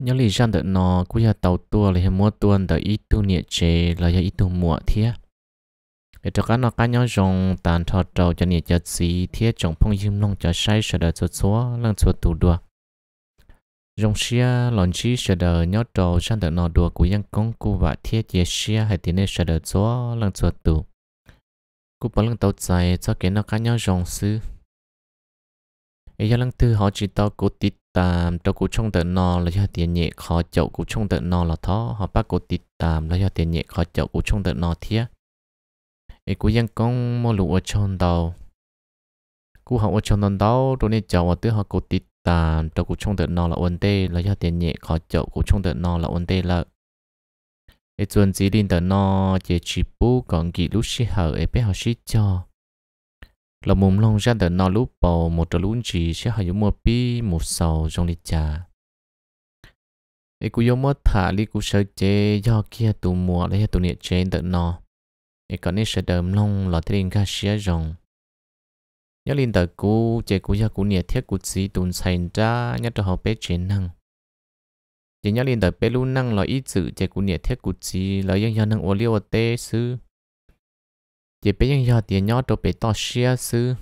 nhớ lý rằng đợt nó cũng là tàu tua là mua tuần đợt ít tu nhiệt chế là ít tu mua thiết để cho các nó cá nhau dùng tàn thọ trâu cho nhiệt chất gì thiết trồng phong diêm long cho say sợ đợt số số lăng số tù đua dùng xia lon chi sợ đợt nhau trầu sang đợt nó đua của dân công cụ và thiết chế xia hay tiền sợ đợt số lăng số tù cụ bảo lăng tàu chạy cho cái nó cá nhau dùng sư ấy lăng thứ họ chỉ tàu cố tít tạm cho cụ trong tận nó là cho tiền nhẹ khó chậu cụ trong tận nó là thó họ bắt cụ tịt tạm là cho tiền nhẹ khó chậu cụ trong tận nó thiệt ấy cụ dân con mua lũ ở trong đầu cụ học ở trong đầu rồi nên chậu ở tứ họ cụ tịt tạm cho cụ trong tận nó là ổn tê là cho tiền nhẹ khó chậu cụ trong tận nó là ổn tê là ấy chuẩn chỉ linh tận nó chỉ chỉ bù còn kỹ lúc xí hở ấy bé họ xí cho là mồm long ra đời nó lúc bầu một trò lún chỉ sẽ hay dùng mua pi một sầu trong lịch trà ấy cú dùng mua thả đi cú sợ chế do kia tụ mua lấy tụ nhiệt chế đợi nó ấy còn nên sợ đờm long là thế đình ca xía rồng nhớ linh tử cú chế cú ra cú nhiệt thiết cú xí tụn xảy ra nhớ cho họ bé chế năng chỉ nhớ linh tử bé luôn năng là ý sự chế cú nhiệt thiết cú xí là dân dân năng ô liu tế sư chỉ bé những giờ tiền nhỏ cho bé to xia sư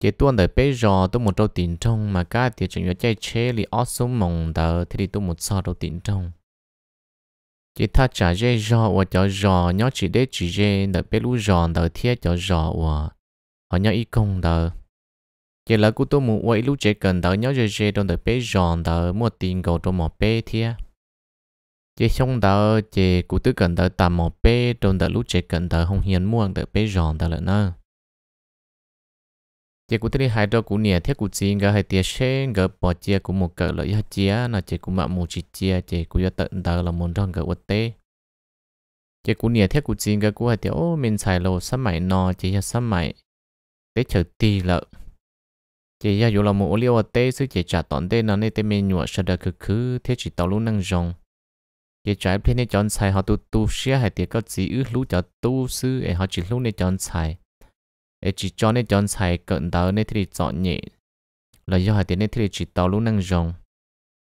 chỉ tuôn đời bé giờ tôi một trâu tiền trong mà cái tiền chuyện nhỏ chơi chế li ót xuống mồng tờ thì đi tôi một sao đầu tiền trong chỉ tha trả dễ giờ và cho giờ nhỏ chỉ để chỉ dê đời bé lú giờ đời thiết cho giờ và họ nhỏ ít công đời chỉ là cú tôi một quay lú chế cần đời nhỏ dê dê trong đời bé giờ đời mua tiền cầu trong một bé thiết chế xong đó chế cụ tư cần tới tạm một bê trong tới lúc chế cần tới không hiền muôn tới bê giòn tới lợn nữa chế cụ tư đi hai đôi cụ nè thiết cụ chín gỡ hai tiếc sen gỡ bỏ chia cụ một cỡ lợi hai chia là chế cụ mạ một chỉ chia chế cụ yo tận tới là muốn trong gỡ vật tế chế cụ nè thiết cụ chín gỡ cụ hai tiếc ô mình xài lô sắm mày nò chế ya sắm mày tết chờ tì lợ chế ya yo là một ô liu tế sư chế trả tọn tế nó nên tế mình nhụa sợ đờ cứ cứ thiết chỉ tàu luôn năng rong cái trái bên này chọn xài họ tu tu xia hay thì có chỉ ước lú cho tu sư ấy họ chỉ lú này chọn xài ấy chỉ cho này chọn xài cận tàu này thì chọn nhẹ là do hai tiền này thì chỉ tàu lú năng rồng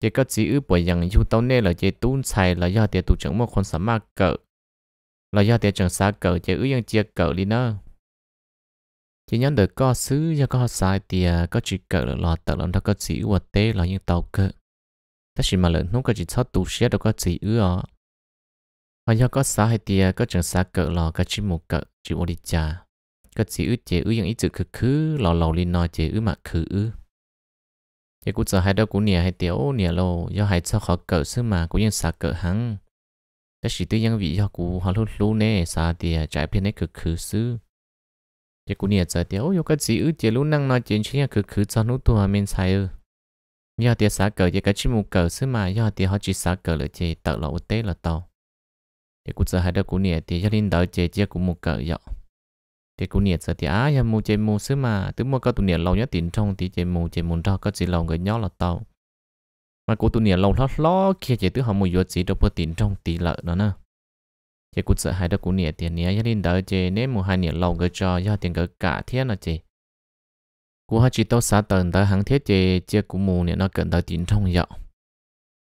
chỉ có chỉ ước bởi rằng yêu tàu này là chỉ tu xài là do tiền tu chẳng một con sắm mà cỡ là do tiền chẳng xa cỡ chỉ ước yang chia cỡ đi nữa chỉ nhớ được có sứ do có xài thì có chỉ cỡ là lọt tàu làm đó có chỉ ước tê là những tàu cỡ แต่ชิมาเลยนุ่งก็จิตชอบตูเสียดก็จีเอื้อพอยก็สาเหตียก็จังสาเกลอก็ชิมุกเกจิวอดิจาก็จีอื้อเจอื้อยังอีจืคือคือหล่อหล่อลินนอเจอื้อมาคืออื้อเจกูจะให้ดอกกูเนี่ยให้เตียวเนี่ยโลย่อให้ชอบขอเกิดซึ่งมากูยังสาเกิดหังแต่สิตัวยังวิยอกูฮัลโหลรู้เน่สาเตียใจเพียงนี่คือคือซื้อเจ้ากูเนี่ยจะเตียวโยก็จีอื้อเจรู้นั่งนอนเจนเชียคือคือจานุตัวเมนไซเออ giờ thì xã cờ chỉ cái chỉ một cờ xứ mà giờ thì họ chỉ xã cờ là chỉ tự lộ tế là to thì cũng giờ hai đứa cũng nhẹ thì gia đình đỡ chỉ chỉ cũng một cờ dọ thì cũng nhẹ giờ thì á giờ mua chỉ mua xứ mà tứ mua có tụi nhẹ lâu nhất tiền trong thì chỉ mua chỉ muốn cho có gì lâu người nhỏ là to mà cũng tụi nhẹ lâu lót lót kia chỉ tứ họ mua vô chỉ đâu có tiền trong tỷ lợi đó nè chỉ cũng giờ hai đứa cũng nhẹ tiền nhẹ gia đình đỡ chỉ nếu mua hai nhẹ lâu người cho giờ tiền người cả thiên là chỉ cú hát chỉ tao xả tần tới hắn thiết chế chế cú mù nè nó cần tới tiền trong dạo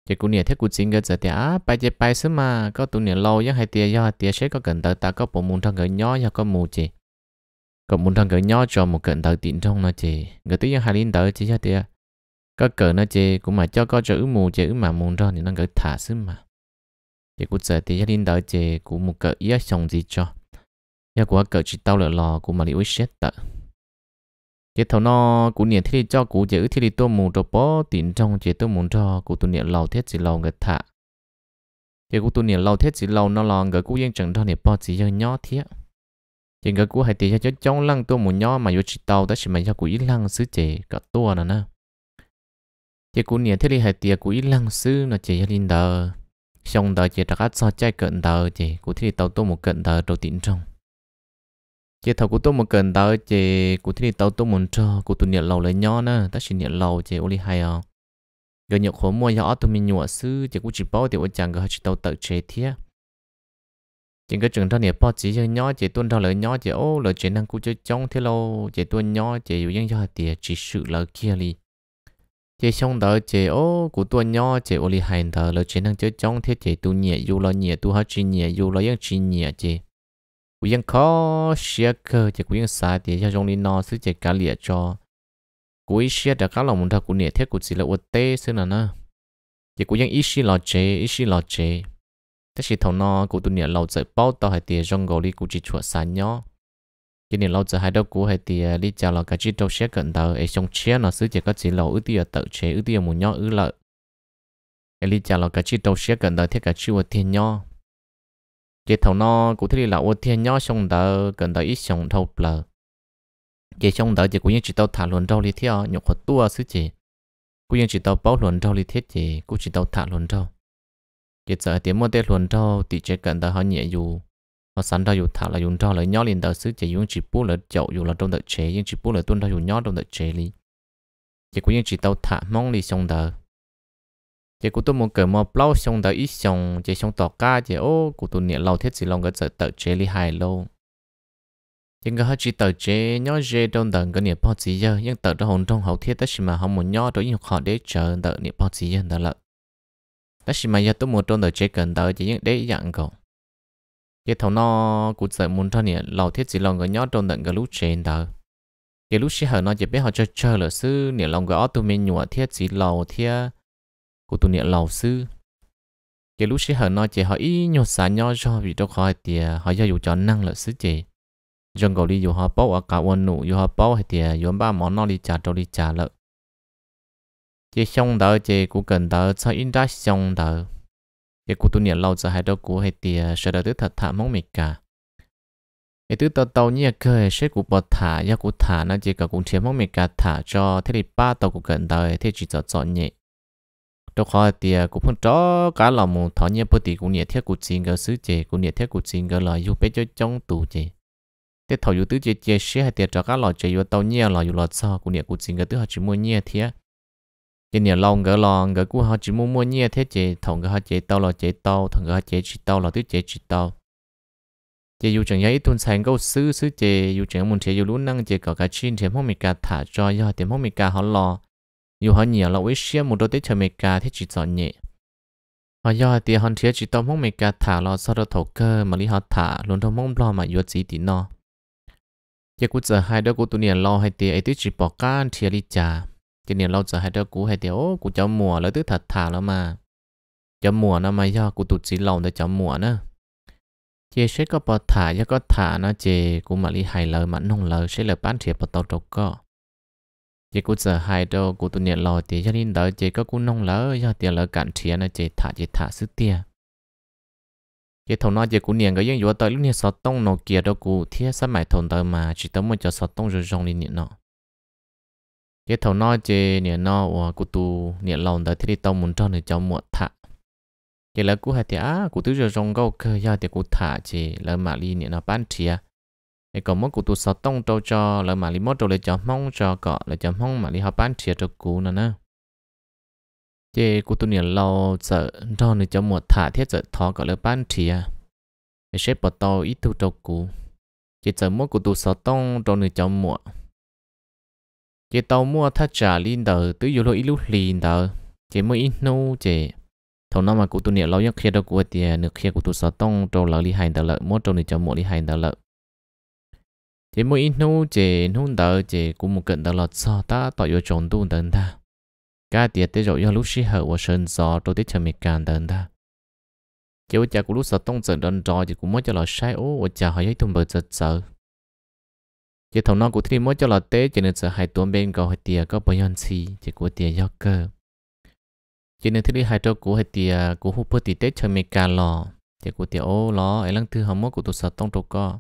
chế cú nè thiết cú chính cái giờ thì à bài chế bài sớm mà có tụ nè lâu nhất hai tia do tia sẽ có cần tới ta có bộ môn thằng gỡ nhỏ do có mù chế có môn thằng gỡ nhỏ cho một cần tới tiền trong nó chế người tới nhưng hai linh tao chế cho tia có cờ nó chế cũng mà cho có chữ mù chế mà mù ra thì nó gỡ thả sớm mà chế cú giờ thì hai linh tao chế cú một cờ ý xong gì cho nhà của cỡ chỉ tao lỡ lò của mà đi uý xét tao chế thầu nó cũng niệm thiết cho cụ chế thiết đi tô mù cho bó tiền trong chế tôi muốn cho cụ tu niệm lâu thiết chỉ lâu người thả chế cụ tu niệm lâu thiết chỉ lâu nó lo người cụ yên chẳng cho niệm bó chỉ dân nhỏ thiết chế người cụ hay tiền cho trong lăng tôi muốn nhỏ mà vô chỉ tàu đó chỉ mà cho cụ ít lăng xứ chế cả tua nè nè chế cụ niệm thiết đi hay tiền cụ ít lăng xứ nó chế đình đờ xong đờ chế đã cắt sao chạy cận đờ chế cụ thiết đi tàu tôi mù cận đờ đầu tiền trong chị thầu của tôi một cần tao chị của thiên tao tôi muốn cho của tôi nhận lầu lấy nhau nữa ta chỉ nhận lầu chị oli hay à gần nhiều khổ mua gió tôi mình nhụa sư chị cũng chỉ bao thì ôi chẳng có chỉ tao tự chế thiệt chỉ cái trường thao nhiệt bao chỉ cho nhỏ chỉ tuân theo lời nhỏ chỉ ô lời chỉ năng cũng chơi trong thế lâu chỉ tuân nhỏ chỉ dù những cho tiền chỉ sự lời kia li chỉ xong đó chỉ ô của tuân nhỏ chỉ ô li hành thờ lời chỉ năng chơi trong thế chỉ tu nhẹ dù là nhẹ tu hết chỉ nhẹ dù là dân chỉ nhẹ chỉ quý nhân khó xe cơ chỉ quý nhân xa thì cho trong đi nó sẽ chỉ cả lìa cho quý xe đã cá lòng muốn thà của nè thiết của chỉ là uất tê xưa nè nè chỉ quý nhân ít xí lò chế ít xí lò chế thế chỉ thầu nó của tụi nè lâu giờ bao tao hay tiền trong gò đi của chỉ chuột xa nhó chỉ nè lâu giờ hai đâu của hay tiền đi chào là cả chỉ đâu xe cận tờ ấy trong xe nó sẽ chỉ có chỉ lâu ư tiền tự chế ư tiền muốn nhó ư lợi đi chào là cả chỉ đâu xe cận tờ thiết cả chỉ thiên nhó chỉ thầu nó cụ thể là ô thiên nhỏ xong đỡ cần đợi ít xong thầu lờ chỉ xong đỡ chỉ cũng ờ, như chỉ tao thả luận đâu đi theo nhục khó tua sứ chỉ cũng như chỉ tao bảo luận đâu đi thế chỉ cũng chỉ tao thả luận đâu, chỉ sợ tiếng mua tê luận đâu thì chỉ cần đỡ họ nhẹ dù họ sẵn đâu dù thả là dùng rau lấy nhỏ liền đỡ sứ chỉ dùng chỉ bút là chậu dù là trong đợi chế nhưng chỉ bút là tuân ra dù nhỏ trong đợi chế đi, chỉ cũng như chỉ tao thả mong đi xong đỡ chỉ cụ tôi muốn cởi mò plau xong đã ít xong chế xong tỏ ca chỉ ô cụ tôi niệm lâu thiết gì lòng cái sợ tờ chế li hài lâu chỉ cái hết chỉ tờ chế nhớ dê đông đần cái niệm bao gì giờ nhưng tờ đó hồn trong hậu thiết tất chỉ mà không muốn nhớ đối nhục họ để chờ tờ niệm bao gì giờ đó là tất chỉ mà giờ tôi muốn trong tờ chế cần tờ chỉ những để dạng cậu chỉ thầu nó cụ sợ muốn thân niệm lâu thiết gì lòng cái nhớ trong đần cái lúc chế tờ cái lúc xí hở nó chỉ biết họ chờ chờ là sư niệm lòng cái ở tụi mình nhụa thiết gì lâu thiết của tụi niệm lầu sư chị lúc sĩ hở nói chị họ ý nhột xả nho cho vì đâu khỏi thì họ do dù cho năng lợi sứ chị dân cầu đi dù họ bao ở cả quân nụ dù họ bao hay thì dù ba món nó đi trả đâu đi trả lợi chị xong đỡ chị cũng cần đỡ cho in ra xong đỡ chị cụ tụi niệm lầu sư hai đâu cũng hay thì sợ đỡ tức thật thả mong mệt cả cái thứ tàu tàu như cơ sẽ cũng bỏ thả, ya cũng thả nó chỉ cả cũng thiếu mong mệt cả thả cho thế thì ba tàu cụ cần đợi thế chỉ cho chọn nhẹ đâu khó thì à, cũng không cho cá là mù thọ nhiên bớt thì cũng nhiệt thiết cuộc xin cơ sứ chế cũng nhiệt thiết cuộc xin cơ là yêu bé cho trong tù chế thế thọ yêu tứ chế chế xí hay tiền cho cá lò chế yêu tàu nhiên là yêu lò sao cũng nhiệt cuộc xin cơ tứ họ chỉ mua nhiệt thiết cái nhiệt lòng cơ lòng cơ cũng họ chỉ mua mua nhiệt thiết chế thằng cơ họ chế tàu là chế tàu thằng cơ họ chế chỉ tàu là tứ chế chỉ tàu chế yêu chẳng ít tuần sáng câu sứ sứ chế yêu chẳng muốn chế yêu lú năng chế cả cái chín chế không mình cả thả cho yêu tiền không mình cả họ lo dù họ nhiều là với xe một đôi tết chờ mẹ cả thì chỉ chọn nhẹ họ do thì họ thiếu chỉ tao mong mẹ cả thả lo sau đó thổ cơ mà lý họ thả luôn đâu mong lo mà yuột gì thì nó giờ cú giờ hai đứa cú tụi nè lo hai tía ấy tứ chỉ bỏ can thiếu đi trà cho nè lo giờ hai đứa cú hai tía ô cú cháu mùa lỡ tứ thả thả lắm mà cháu mùa nó mà do cú tụt chỉ lòng để cháu mùa nữa chị sẽ có bỏ thả cho có thả nó chị cũng mà lý hài lời mà nông lời sẽ là bán thiệp vào tàu trục có chỉ cú giờ hai đâu của tụ nhiệt lò thì cho nên đỡ chỉ có cú nông lỡ do tiền lỡ cản thiền là chỉ thả chỉ thả sức tiền chỉ thầu nói chỉ cú niệm cái những vụ tới lúc niệm sáu tông nó kia đâu cú thiết sắp mãi thầu tới mà chỉ tới một cho sáu tông rồi rong đi niệm nọ chỉ thầu nói chỉ niệm nọ của cú tụ niệm lòng tới thì tông muốn cho người cháu muộn thả chỉ là cú hai thì á cú tứ rồi rong câu cơ do thì cú thả chỉ là mà đi niệm nó bán thiền thì có mốt cụ tụ sáu tông trâu cho là mà lý mốt trâu lấy cho mong cho cọ lấy cho mong mà lý họ bán chia cho cụ nữa nè chế cụ tụ nhiều lâu sợ đó nữa cho một thả thiết sợ thọ cọ lấy bán chia để xếp bỏ tàu ít thu cho cụ chế sợ mốt cụ tụ sáu tông trâu nữa cho một chế tàu mua thắt trả lên đờ tứ vô lỗi lúc liền đờ chế mới ít nô chế thằng năm mà cụ tụ nhiều lâu nhất kia đâu cụ tiền nước kia cụ tụ sáu tông trâu lỡ lý hành đờ lợ mốt trâu nữa cho một lý hành đờ lợ chỉ mỗi ít nô chỉ nôn đỡ chỉ cũng một cận đỡ lọt so ta tỏ yêu chồng tu đơn ta cả tiệt tới rồi yêu lúc xí hở và sơn gió tôi tới chờ mệt càn đơn ta chỉ ở nhà của lúc sợ tông trận đơn trò chỉ cũng mới cho lọt sai ô và nhà hỏi ấy thùng bờ giật sợ chỉ thằng non của thì mới cho lọt tế chỉ nên sợ hai tuần bên cầu hai tiệt có bao nhiêu gì chỉ của tiệt do cơ chỉ nên thứ đi hai trâu của hai tiệt của hút bơ tiệt tế chờ mệt càn lò chỉ của tiệt ố lò ấy lăng thứ hầm mốt của tụi sợ tông trục co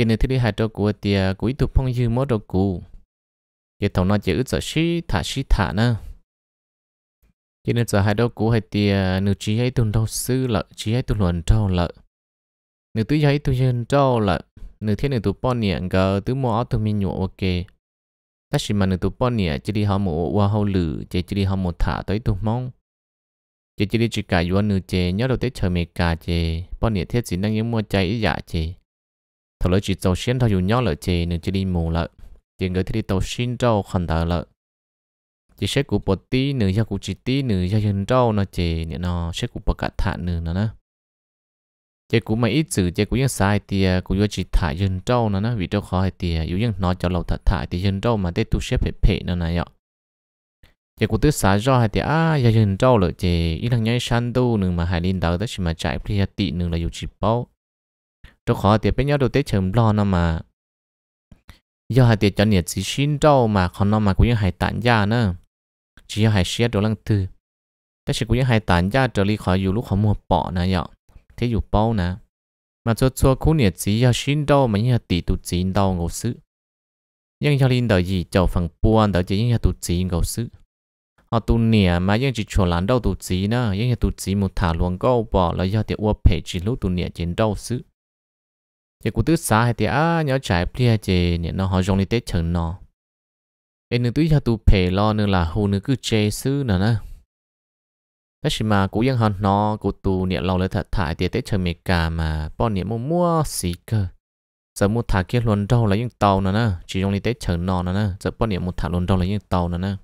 chỉ nên thiết hai cho của tiề của ít thuộc phong dư mỗi đồ cũ, chỉ thầu nó chữ ước sợ xí thả xí thả nữa chỉ nên sợ hai đồ cũ hay tiề nửa chỉ hay tuần đầu sư lợ chỉ hay tuần luận trâu lợ nửa thứ hay tuần dân trâu lợ nửa thiên nửa tụ bọn nhẹ gờ thứ mua áo tụi mi nhụa ok ta chỉ mà nửa tụ bọn nhẹ chỉ đi học một qua học lử chỉ chỉ đi học một thả tới tụ mong chỉ chỉ đi chỉ cả yuan nửa chè nhớ đầu tết chờ mẹ cả chè bọn nhẹ thiết chỉ năng những mua chạy giả dạ chè thằng lỡ chỉ tàu xin thôi dùng nhau lợi chê nên chỉ đi mù lợi chỉ người thì đi tàu xin trâu khẩn thở lợi chỉ sẽ của bột tí nửa gia của chỉ tí nửa gia dân trâu nó chê nên nó sẽ của bột cả thả nửa nữa nè chỉ của mấy ít chữ chỉ của những sai tiền của những chỉ thả dân trâu nữa nè vì trâu khó hay tiền yếu những nó cho lâu thả thả thì dân trâu mà tết tu xếp phải phải nữa này ạ chỉ của tứ xã do hay tiền à gia dân trâu lợi chê ít thằng nhảy san tu nửa mà hai linh đầu đó chỉ mà chạy plia tị nửa là dùng chỉ bao tôi khó thì bây giờ đầu tết chấm lo nó mà giờ hai tiệt cho nhiệt chỉ xin đâu mà còn nó mà cũng như hai tản gia nữa chỉ hai xé đồ lăng tư tất nhiên cũng như hai tản gia trở lại khỏi dù lúc họ mua bỏ nè nhở thế dù bao nè mà cho cho cũng nhiệt chỉ giờ xin đâu mà như là tỷ tụ chỉ đâu ngầu sự nhưng cho linh đời gì chầu phần buồn đời chỉ như là tụ chỉ ngầu sự họ tụ nè mà nhưng chỉ chuẩn lắm đâu tụ chỉ nữa nhưng tụ chỉ một thả luồng câu bỏ là do tiệt uo phải chỉ lúc tụ nè chiến đâu sự thì cụ tứ xa hay thì á nhớ trải plia chè nè nó họ dùng đi tết chừng nó em nương tứ cho tụ pè lo nữa là hồ nương cứ chê sư nữa nè tất nhiên mà cụ dân hòn nó cụ tụ nè lâu lấy thật thải thì tết chừng mệt cả mà bọn nè mua mua xì cơ giờ mua thả kia luôn đâu là những tàu nữa nè chỉ dùng đi tết chừng nó nữa nè giờ bọn nè mua thả luôn đâu là những tàu nữa nè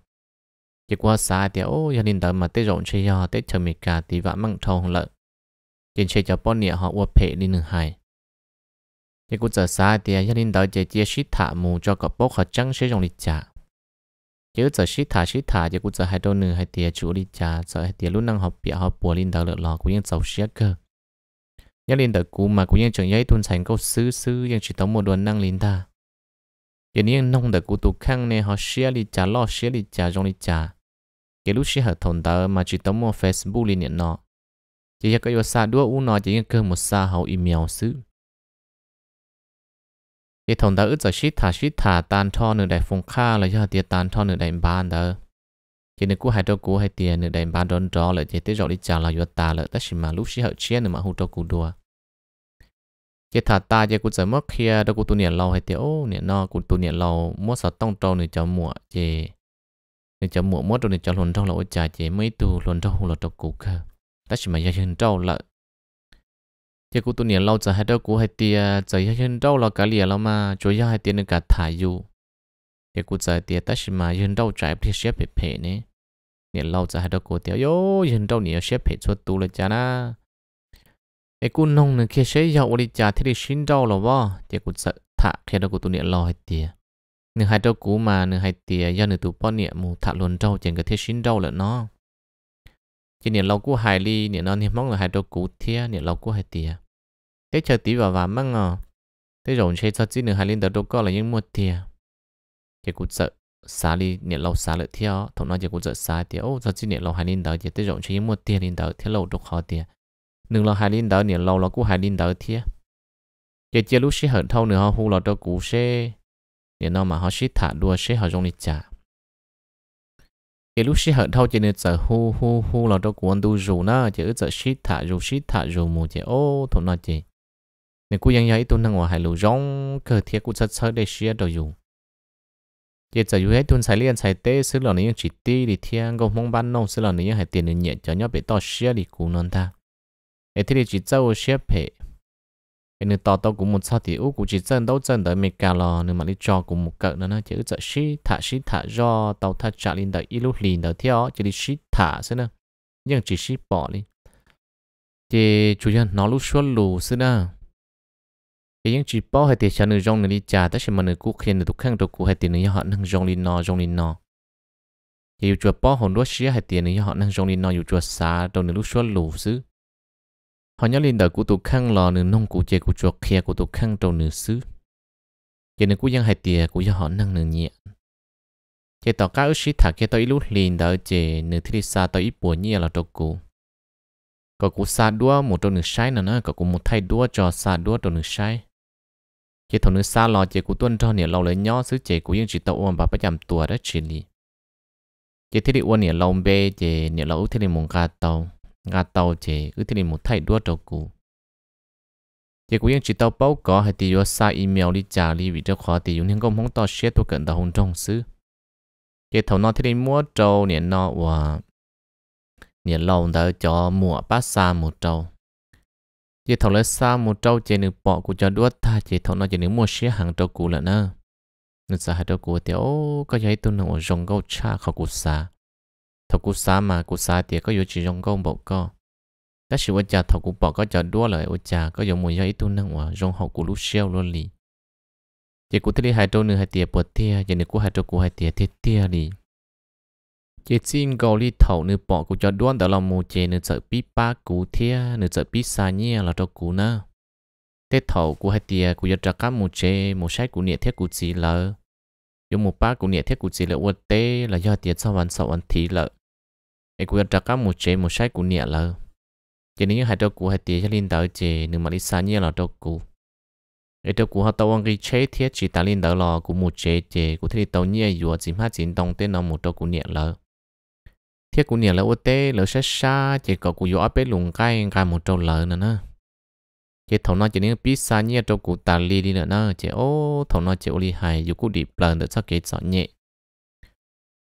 chỉ qua xa thì ô gia đình tớ mà tết rộng chơi cho tết chừng mệt cả thì vã măng thầu lợi tiền chơi cho bọn nè họ uo phê đi nửa hai thì cũng giờ xa thì gia đình đợi chị chia sít thả mù cho cặp bốc họ trắng sẽ dùng đi trả chứ giờ sít thả sít thả thì cũng giờ hai đôi nửa hai tia chủ đi trả giờ hai tia lúc năng học bịa học bùa linh đợi lợn lò cũng ยัง giàu xía cơ gia đình đợi cũ mà cũng ยัง chẳng giấy tuân thành câu sư sư ยัง chỉ tống một đoàn năng linh ta giờ này nông đợi cũ tụ khăn này họ xía đi trả lo xía đi trả dùng đi trả cái lúc xía hợp thôn đợi mà chỉ tống một facebook liền nọ chỉ có yêu xa đua nọ chỉ cần một xa hậu email xứ ye thon da ut za shi tha shi tha tan tho nu dai phong kha la ya tia tan tho nu dai ban da ye ne ku hai to ku hai tia nu dai ban don do la ye te jo li cha la yo ta la ta shi ma lu shi ha chia nu ma hu to ku do ye tha ta ye ku za mo khia da ku tu ne lau hai tia o ne no ku tu ne lau mo sa tong to nu cha mo ye nu cha mo mo to ne cha lon tho la o cha ye tu lon tho hu la to ku kha ta shi ma ya hin tho cái cụ tu niệm lâu giờ hai đứa cụ hai tia giờ hai chân đâu là cả lìa lâu mà chủ yếu hai tia nữa cả thải du cái cụ giờ tia ta chỉ mà chân đâu trái thì xếp bị phê nè niệm lâu giờ hai đứa cụ tia yo chân đâu niệm xếp phê cho tu là cha na cái cụ nông này kia xếp dậu đi cha thì đi xin đâu là vợ cái cụ giờ thả khi đó cụ tu niệm lâu hai tia nửa hai đâu cụ mà nửa hai tia do nửa tu bao niệm mù thả luôn đâu chẳng cái thế xin đâu là nó cái niệm lâu cụ hai ly niệm nó niệm mong là hai đâu cụ thia niệm lâu cụ hai tia thế chờ tí vào và măng à thế rồi chơi cho chỉ nửa hai lên đầu đâu có là những một tiền chỉ cũng sợ xá đi nhẹ lâu xá lại theo thằng nói chỉ cũng sợ xá thì ô cho chỉ nhẹ lâu hai lên đầu chỉ thế rồi chơi những một tiền lên đầu thế lâu đâu khó tiền nương lâu hai lên đầu nhẹ lâu là cũng hai lên đầu thiệt chỉ chỉ lúc xe hận thâu nữa họ hù là đâu cũng xe nhẹ nó mà họ xe thả đua xe họ dùng đi trả chỉ lúc xí hận thâu chỉ nên sợ hù hù hù là đâu của anh tu rủ na chỉ ở sợ xí thả rủ xí thả rủ mù chỉ ô thằng nói chỉ nên cú yang yai tuân năng hòa hải lù rong cơ thiết cú chất sơ để xia đồ dù giờ giờ dù hết tuần sai liên sai tế xứ lợn này chỉ ti đi thiên gồm mong ban nông xứ lợn này hải tiền nên nhẹ cho nhau bị to xia đi cú non ta ấy thì chỉ trâu xia phe nên nửa tao tao cũng một sao thì u cũng chỉ chân đâu chân tới mệt cả lò nên mà đi cho cũng một cỡ nữa nó chỉ chợ xí thả xí thả do tàu thắt chặt lên tới ít lúc liền tới theo chỉ đi xí thả xí nữa nhưng chỉ xí bỏ đi thì chủ nhân nó lúc xuống lù xí nữa cái những chỉ bao hay tiền sản nữ rong nữ đi trả tất nhiên mà nữ cũ khiến nữ tục khang tục cũ hay tiền nữ họ năng rong đi nọ rong đi nọ thì yêu chúa bao hồn đuối xía hay tiền nữ họ năng rong đi nọ yêu chúa xa đầu nữ lúc xóa lù xứ họ nhớ lên đời cũ tục khang lò nữ nông cũ chè cũ chúa khe cũ tục khang đầu nữ xứ chỉ nữ cũ dân hay tiền cũ cho họ năng nữ nhẹ chỉ tỏ cá ước xí thả kia ý lúc liền đời chỉ nữ thi xa tôi ý buồn nhẹ là tục cũ có cú xa đua một trong nữ sai nữa nó có một thay đua cho xa đua trong nữ sai chỉ thầu nước xa lò chỉ của tuân cho nè lâu lấy nhó xứ chỉ của những chỉ tàu ôm bà bắt chạm tua đó chỉ li chỉ thiết đi ôm nè lâu bê chỉ nè lâu thiết đi mùng gà tàu gà tàu chỉ cứ thiết đi một thay đua đầu cũ. chỉ của những chỉ tàu bao có hay tiêu xa email đi trả li vì cho khó dùng những công không to xé tôi cần tàu hôn trong xứ chỉ thầu nó thiết đi mua trâu nè nó và nè lâu đã cho mua bát xa một trâu giờ thầu lấy xa một trâu chế nữ bỏ của cho đuốt tha chế thầu nó chế nữ mua xe hàng trâu cũ là nè nên xa hai trâu cũ thì ô có giấy tôi nào rong câu cha khó cũ xa thầu cũ xa mà cũ xa thì có yếu chỉ rong câu bộ co các sự cha thầu cũ bỏ có cho đuốt lại ô cha có yếu mua giấy tôi nào rong họ cũ lúc xeo luôn lì chế cũ thấy hai trâu nữ hai tiệp bỏ tia chế nữ cũ hai trâu cũ hai tiệp thiệt tia lì chế xin gò li thầu nữ bỏ cụ cho đoan đó là mù chế nữ sợ bí ba cụ thia nữ sợ bí xa nhia là cho cụ nè tết thầu cụ hai tia cụ cho các mù chế mù sách cụ niệm thiết cụ chỉ lợ dùng một ba cụ niệm thiết cụ chỉ lợ uất tê là do tiền sau văn sau văn thí lợ ai cụ cho các mù chế mù sách cụ niệm lợ chế nếu hai cho cụ hai tia cho linh đạo chế nữ mà đi xa nhia là cho cụ ai cho cụ họ tàu ăn cái chế thiết chỉ ta linh đạo lò cụ mù chế chế cụ thấy tàu nhia vừa chỉ hát chỉ tông tên nó một cho cụ niệm lợ thế cũng nhiều là ô tê lỡ xa xa chỉ có cụ gió bé lùng cay cái một trâu lợn nữa nữa chỉ thầu nó chỉ nên biết xa nhẹ trâu cụ tà li đi nữa nữa chỉ ô thầu nó chỉ ô li hài dù cụ điệp lợn được sao kế sợ nhẹ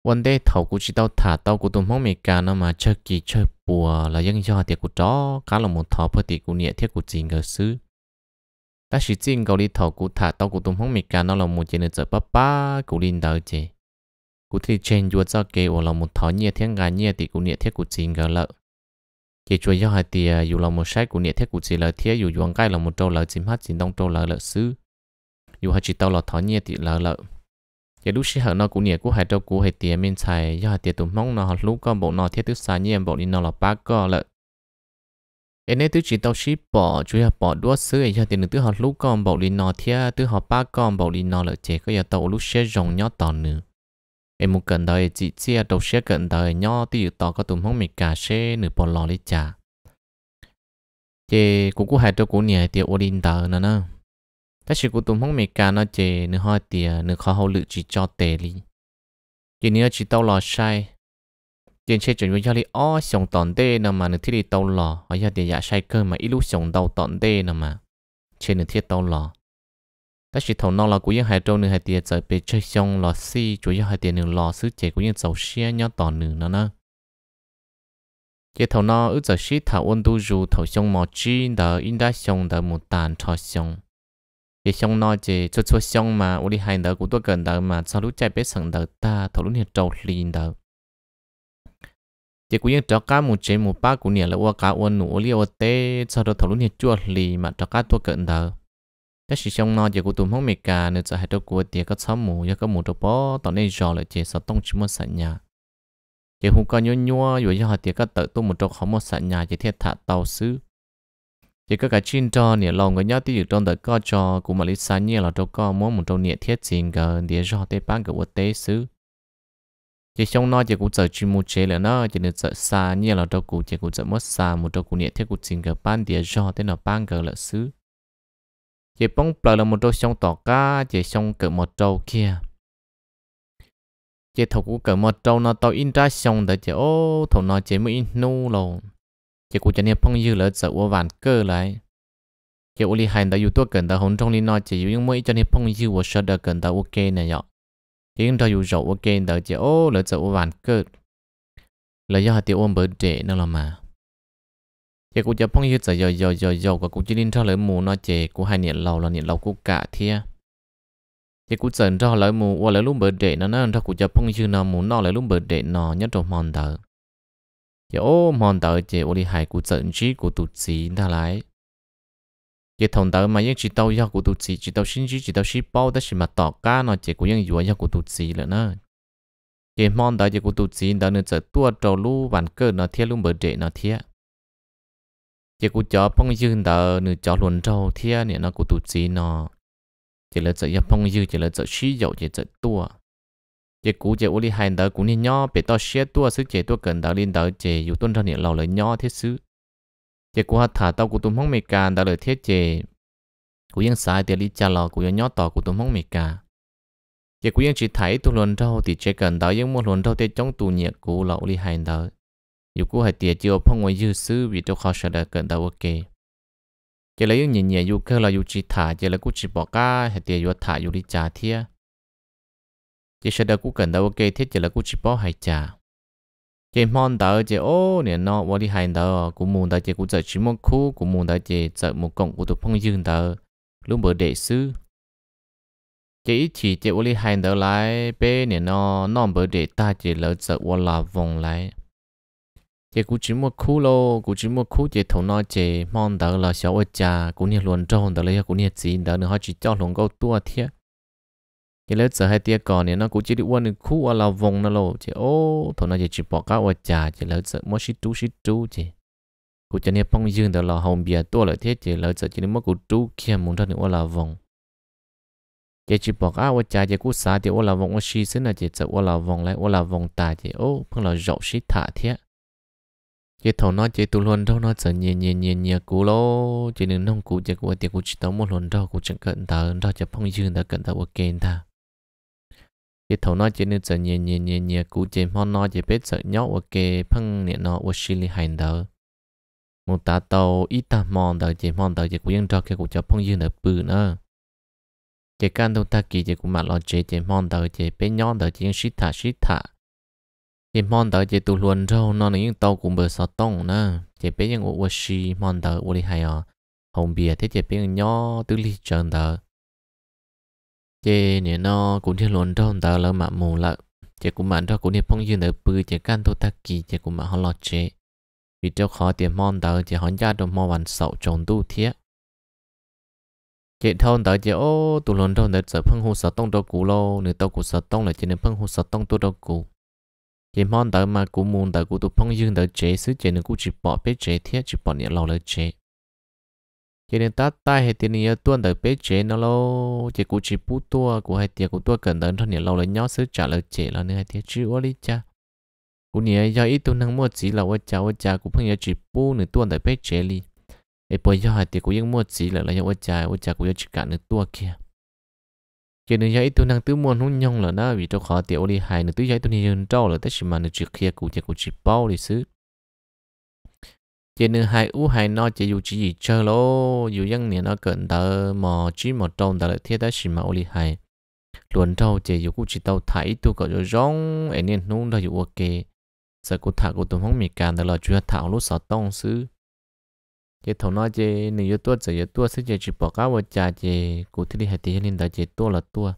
วันเดทกูจิตเอาถาเต้ากูตุ้มห้องเมกานะมาเชิดกีเชิดปัวแล้วยังยอดเตียกูจ้อการละมุนทอเพื่อตีกูเนี่ยเทียกูจริงก็ซื้อแต่ชิจริงเกาหลีทอกูถาเต้ากูตุ้มห้องเมกานะละมุนเจเนเจอป้าป้ากูลินเดอเจ cụ thì trên chuột do kê ổ lòng một thỏ nhẹ thiên gà nhẹ thì cụ nhẹ thiết cụ chín gà lợ chỉ chuột do hai thì à, dù lòng một sách cụ nhẹ thiết cụ chín lợ thiết dù duong cái lòng một trâu lợ chín hát chín đông trâu lợ lợ sư dù hai chỉ tao lọ thỏ nhẹ thì lợ lợ giờ lúc xí hở nó cụ nhẹ cụ hai trâu cụ hai tiền mình xài do hai tiền tụm mong nó lúc con bộ nó thiết tức xa nhẹ bộ đi nó là ba co lợ em nên tứ chỉ tao ship bỏ chú học bỏ đua sứ ấy cho tiền tứ học lúc con bộ lý nó thiết tứ học ba con bộ lý nó lợi chế có giờ tàu lúc xe rồng nhó tòn nửa em muốn gần đời chỉ chia đầu xe gần đời nhỏ thì tỏ có tụm không mình cả xe nửa bỏ lò đi trả chị cũng có hai đứa cũng nhẹ tiền ổn tờ nữa nè ta chỉ cũng tụm không mình cả nó chị nửa hai tiền nửa khó hậu lự chỉ cho tệ đi chị nữa chỉ tao lò sai trên xe chuyển với đi ó xong tòn tê nè mà nửa thiết đi tao lò ở nhà tiền giả sai cơ mà ít lúc xong tao tòn tê nè mà trên nửa thiết tao lò ta chỉ thầu nó là của những hai trâu nửa hai tiền giờ bị chơi xong là si chủ yếu hai tiền nửa lò sứ chế của những dầu xe nhau tỏ nửa nó nè chế thầu nó ở giờ si thầu ôn tu dù thầu xong mò chi đỡ in đã xong đỡ một tàn cho xong chế xong nó chỉ cho cho xong mà ô đi hai đỡ của tôi cần đỡ mà sau lúc chạy bế sẵn đỡ ta thầu lúc này trâu liền đỡ chế của những trâu cá một chế một ba cũng nhà là ô cá ô nụ ô li ô tê sau đó thầu lúc này chuột lì mà trâu cá tôi cần đỡ cái sự trong nó giờ của tụi mong mệt cả nữa giờ hai đứa của tiệc có sáu mù giờ có mù đồ bó tao nên giò lại chỉ sao tông chỉ muốn sạch nhà chỉ hùng có nhua nhua rồi giờ họ tiệc có tự tụi một chỗ khó muốn sạch nhà chỉ thiết thả tàu xứ chỉ có cả chín cho nè lòng người nhớ tí dự trong đời có cho của mà lý sa nhẹ là chỗ có muốn một chỗ nhẹ thiết gì gần để cho họ tế bán cái quốc tế xứ chỉ trong nó chỉ cũng chờ chuyên mua chế là nó chỉ nên chờ xa nhẹ là chỗ cụ chỉ cũng chờ mất xa một chỗ cụ nhẹ thiết cũng gì gần bán để cho họ tế nó bán gần là xứ chỉ bông bờ là một trâu sông tỏ cá chỉ sông cỡ một trâu kia chỉ thầu cũng cỡ một trâu nó tao in ra sông để chỉ ô thầu nó chỉ mới in nu lồ chỉ cũng chẳng nên phong dư lỡ sợ ô vạn cơ lại chỉ ô li hành đã yêu tua cần đã hồn trong li nó chỉ yêu những mới cho nên phong dư ô sợ đỡ cần đã ok này nhở chỉ những trâu ok để chỉ ô lỡ sợ ô vạn cơ lỡ do hạt tiêu ôm bờ trẻ nó là mà giờ cũng cho phong như giờ giờ giờ giờ giờ của cũng chỉ nên cho lời mù nó chè của hai niệm lầu là niệm lầu của cả thia giờ cũng dần cho lời mù qua lời lúc bờ đệ nó nó cho cũng cho phong như nó mù nó lời lúc bờ đệ nó nhất trong mòn tờ giờ ô mòn tờ chè ô đi hải của dần chỉ của tụt gì ta lại giờ thằng tờ mà những chỉ tao do của tụt gì chỉ tao xin chỉ chỉ tao xin bao đó chỉ mà tỏ cá nó chè của những dùa do của tụt gì nữa nữa giờ mòn tờ chè của tụt gì đó nữa giờ tua trâu lu vạn cơ nó thia lúc bờ đệ nó thia chỉ cú chó phong dư đỡ nửa chó luồn trâu thia nè nó cú tụt gì nó chỉ là sợ nhập phong dư chỉ là sợ xí dầu chỉ sợ tua chỉ cú chỉ ô li hai đỡ cú nè nhó bị to xé tua sức chỉ tua cần đỡ lên đỡ chỉ dù tuân thân nè lầu lời nhó thiết sứ chỉ cú hạt thả tao cú tụm hông mì cà đỡ lời thiết chỉ cú yên sai tiền li cha lò cú yên nhó tỏ cú tụm hông mì cà chỉ cú yên chỉ thấy tụ luồn trâu thì chỉ cần đỡ yên mua luồn trâu thì trong tụ nhiệt cú lậu li hai đỡ yêu cú hay tiệt chiều phong ngoài dư sư vì tôi khó sợ đã gần đầu ok chỉ là những nhẹ nhẹ yêu cơ là yêu chỉ thả chỉ là cú chỉ bỏ cá hay tiệt yêu thả yêu đi trả thia chỉ sợ đã cú gần đầu ok thiết chỉ là cú chỉ bỏ hay trả chỉ mong tao chỉ ô nè nó vô đi hay tao cú muốn tao chỉ cú chợ chỉ mong khu cú muốn tao chỉ chợ một cổng của tôi phong dương tao lúc bữa đệ sư chỉ chỉ chỉ vô đi hay tao lại bé nè nó nó bữa đệ ta chỉ lỡ chợ vô là vòng lại chị cũng chỉ một khu lô cũng chỉ một khu chị thầu nói chị mong đỡ là xéo ở nhà, cũng như luôn cho hồn đỡ lấy cũng như gì đỡ nữa họ chỉ cho luôn câu tua thiệt chị lấy giờ hai tia còn thì nó cũng chỉ đi uốn khu ở lò vùng nó lô chị ô thầu nói chị chỉ bỏ cả ở cha chị lấy giờ mỗi xí chú xí chú chị cũng cho nên phong dương đỡ là hồng bia tua lại thế chị lấy giờ chỉ nên mỗi cụ chú kia muốn ra nữa là vùng chị chỉ bỏ cá ở nhà chị cũng xả thì ở là vùng ở xí xin là chị giờ ở là vùng lại ở là vùng ta chị ô phong là rộng xí thả thiệt chế thầu nó chế tu luôn đâu nó sợ nhẹ nhẹ nhẹ nhẹ cú lô chế nên nông cú chế của tiệc cú chỉ tao một lần đâu cú chẳng cần tao đâu chế phong dương tao cần tao ok ta chế thầu nó chế nên sợ nhẹ nhẹ nhẹ nhẹ cú chế món nó chế biết sợ nhau ok phong nhẹ nó ok xí li hành đó một tá tàu ít tá mòn tao chế mòn tao chế cú yên đâu cái cú chế phong dương tao bự nữa chế can đâu ta kỳ chế cú mà lo chế chế mòn tao chế bé nhon tao chế yên xí thả xí thả chỉ mong đợi chỉ tụ luôn rau nó những tàu cũng bờ sọt tông nữa chỉ biết những ổ xì mong đợi ổ đi hay à hồng biết thế chỉ biết nhỏ tứ lý trần đợi chỉ nè nó cũng chỉ luôn rau đợi là mà mù lợ chỉ cũng mà rau cũng đi phong duyên đợi bự chỉ căn thô tắc kỳ chỉ cũng mà họ lo chế vì cho khó tiền mong đợi chỉ họ ra đồ mò bàn sậu trồng tu thiết chị thôn tới chị ô tụ luôn thôn để sợ phân hụt sợ tông đâu cũ lô nếu tàu cũ sợ tông là chỉ nên phân hụt sợ tông tu đâu cũ chỉ mong tới mà cụ muốn tới cụ tụ phong dương tới chế sứ chế nên cụ chỉ bỏ bế chế thiết chỉ bỏ nhẹ lâu lời chế cho nên ta ta hệ tiền nhiều tuân tới bế chế nó lâu chỉ cụ chỉ bút tua cụ hay tiền cụ tua cần tới thôi nhẹ lâu lời nhỏ sứ trả lời chế là nên hay tiền chữ ô lý cha cụ nhẹ do ít tuần năng mua chỉ là vợ cha vợ cha cụ phong nhớ chỉ bút nửa tuần tới bế chế li ấy bây giờ hay tiền cụ ยัง mua chỉ là là vợ cha vợ cha cụ chỉ cả nửa tua kia chỉ nên giấy tu năng tứ môn hôn nhong là đó vì cho khó tiểu đi hại nữa tứ giấy tôi nên trâu là tất cả mà nữa chỉ kia cụ chỉ cụ chỉ bao đi xứ chỉ nên hai u hai nó chỉ dù chỉ gì chơi lô dù dân nè nó cần tờ mò chỉ mò trâu tờ lại thiết tất cả mà đi hại luận trâu chỉ dù cụ chỉ tàu thấy tu cậu rồi rong em nên nung đó dù ok sợ cụ thả cụ tu không mì càn tờ là chưa thảo lúc sợ tông xứ chế thầu nó chế nếu yếu tua giờ yếu tua sẽ chế chỉ bỏ cá vào chả chế cụ thể hệ tiền nên đã chế tua là tua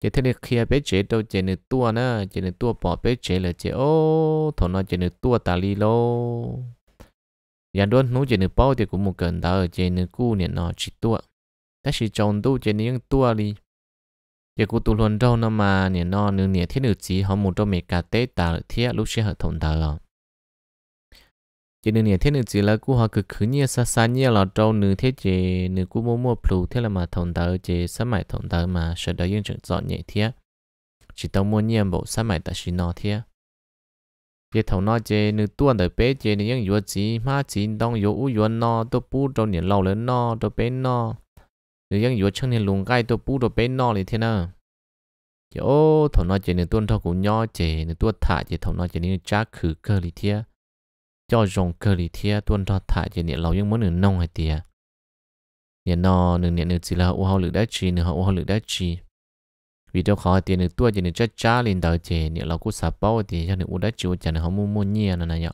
chế thế này khi bé chế đâu chế nếu tua nữa chế nếu tua bỏ bé chế là chế ô thầu nó chế nếu tua ta li lô nhà đơn nấu chế nếu bao thì cũng một cần đào ở chế nếu cu nè nó chỉ tua ta chỉ trồng đâu chế nếu tua đi chế cụ tu luôn đâu nó mà nè nó nửa nè thế nửa chỉ họ một trong mẹ cái tết ta thiết lúc sẽ hợp thùng thờ chỉ nên nhớ thế nên chỉ là cú họ cực khứ nhia xa xa nhia là trâu nữ thế chỉ nữ cú mua mua plu thế là mà thông tớ chỉ sát mày thông tớ mà sợ đó yên chừng dọn nhẹ thế chỉ tao mua nhia bộ sát mày ta chỉ nó thế biết thằng nó chỉ nữ tuân đời bé chỉ nữ yên yếu chỉ má chỉ đông yếu u yếu nó tôi bu trâu nhẹ lâu lớn nó tôi bé nó nữ yên yếu chân nhẹ lùng gai tôi bu tôi bé nó thì thế nào chỉ ô thằng nó chỉ nữ tuân thằng cũng nhỏ chỉ nữ tuân thả chỉ thằng nó chỉ nữ chắc khử cơ thì thế cho rồng cơ lý thia tuân ra thả chỉ niệm lâu nhưng muốn nửa nông hay tiề niệm nó nửa niệm nửa chỉ là u hậu lực đã chi nửa hậu lực đã chi vì đâu khó tiền nửa tua chỉ nửa chất chá lên đời chế niệm lâu cũng sập bao thì cho nửa u đã chi u chẳng nửa hậu mua mua nhia nè này nhở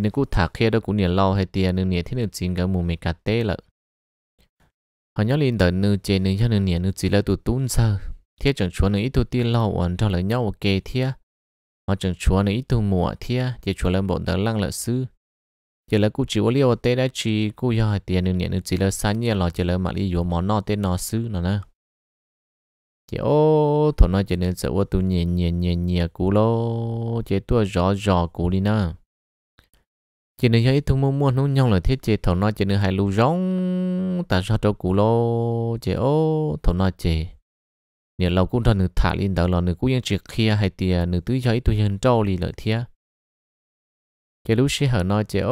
nửa cũng thả kia đó cũng niệm lâu hay tiề nửa niệm thế nửa chỉ cái mù mì cà tê lợ họ nhớ lên đời nửa chế nửa cho nửa niệm nửa chỉ là tụt tún sơ thiết chẳng chúa nửa ít tụt tiền lâu ổn cho lời nhau kề thiết mà chẳng chúa này ít tu mùa thia chỉ chúa là bọn tớ lăng lợi sư chỉ là cụ chỉ có liều tê đã chỉ cụ do hai tiền nên nên chỉ là sáng nhẹ lò chỉ là mà đi vô món nọ tên nọ sư nó nè chỉ ô thọ nói chỉ nên sợ ô tu nhẹ nhẹ nhẹ nhẹ cụ lô chỉ tua rõ rõ cụ đi nè chỉ nên thấy thùng mua mua nó nhau là thiết chỉ thọ nói chỉ nên hai lu rong tại sao cho cụ lô chỉ ô thọ nói chỉ เนี่ยเรา cũng ทนถ่าลินเดอร์เราเนี่ยกูยังเจียเคียให้เตียเนี่ยตื้อใช้ตัวยันโจลีเลยเทียเจลูชิเหอน้อยเจโอ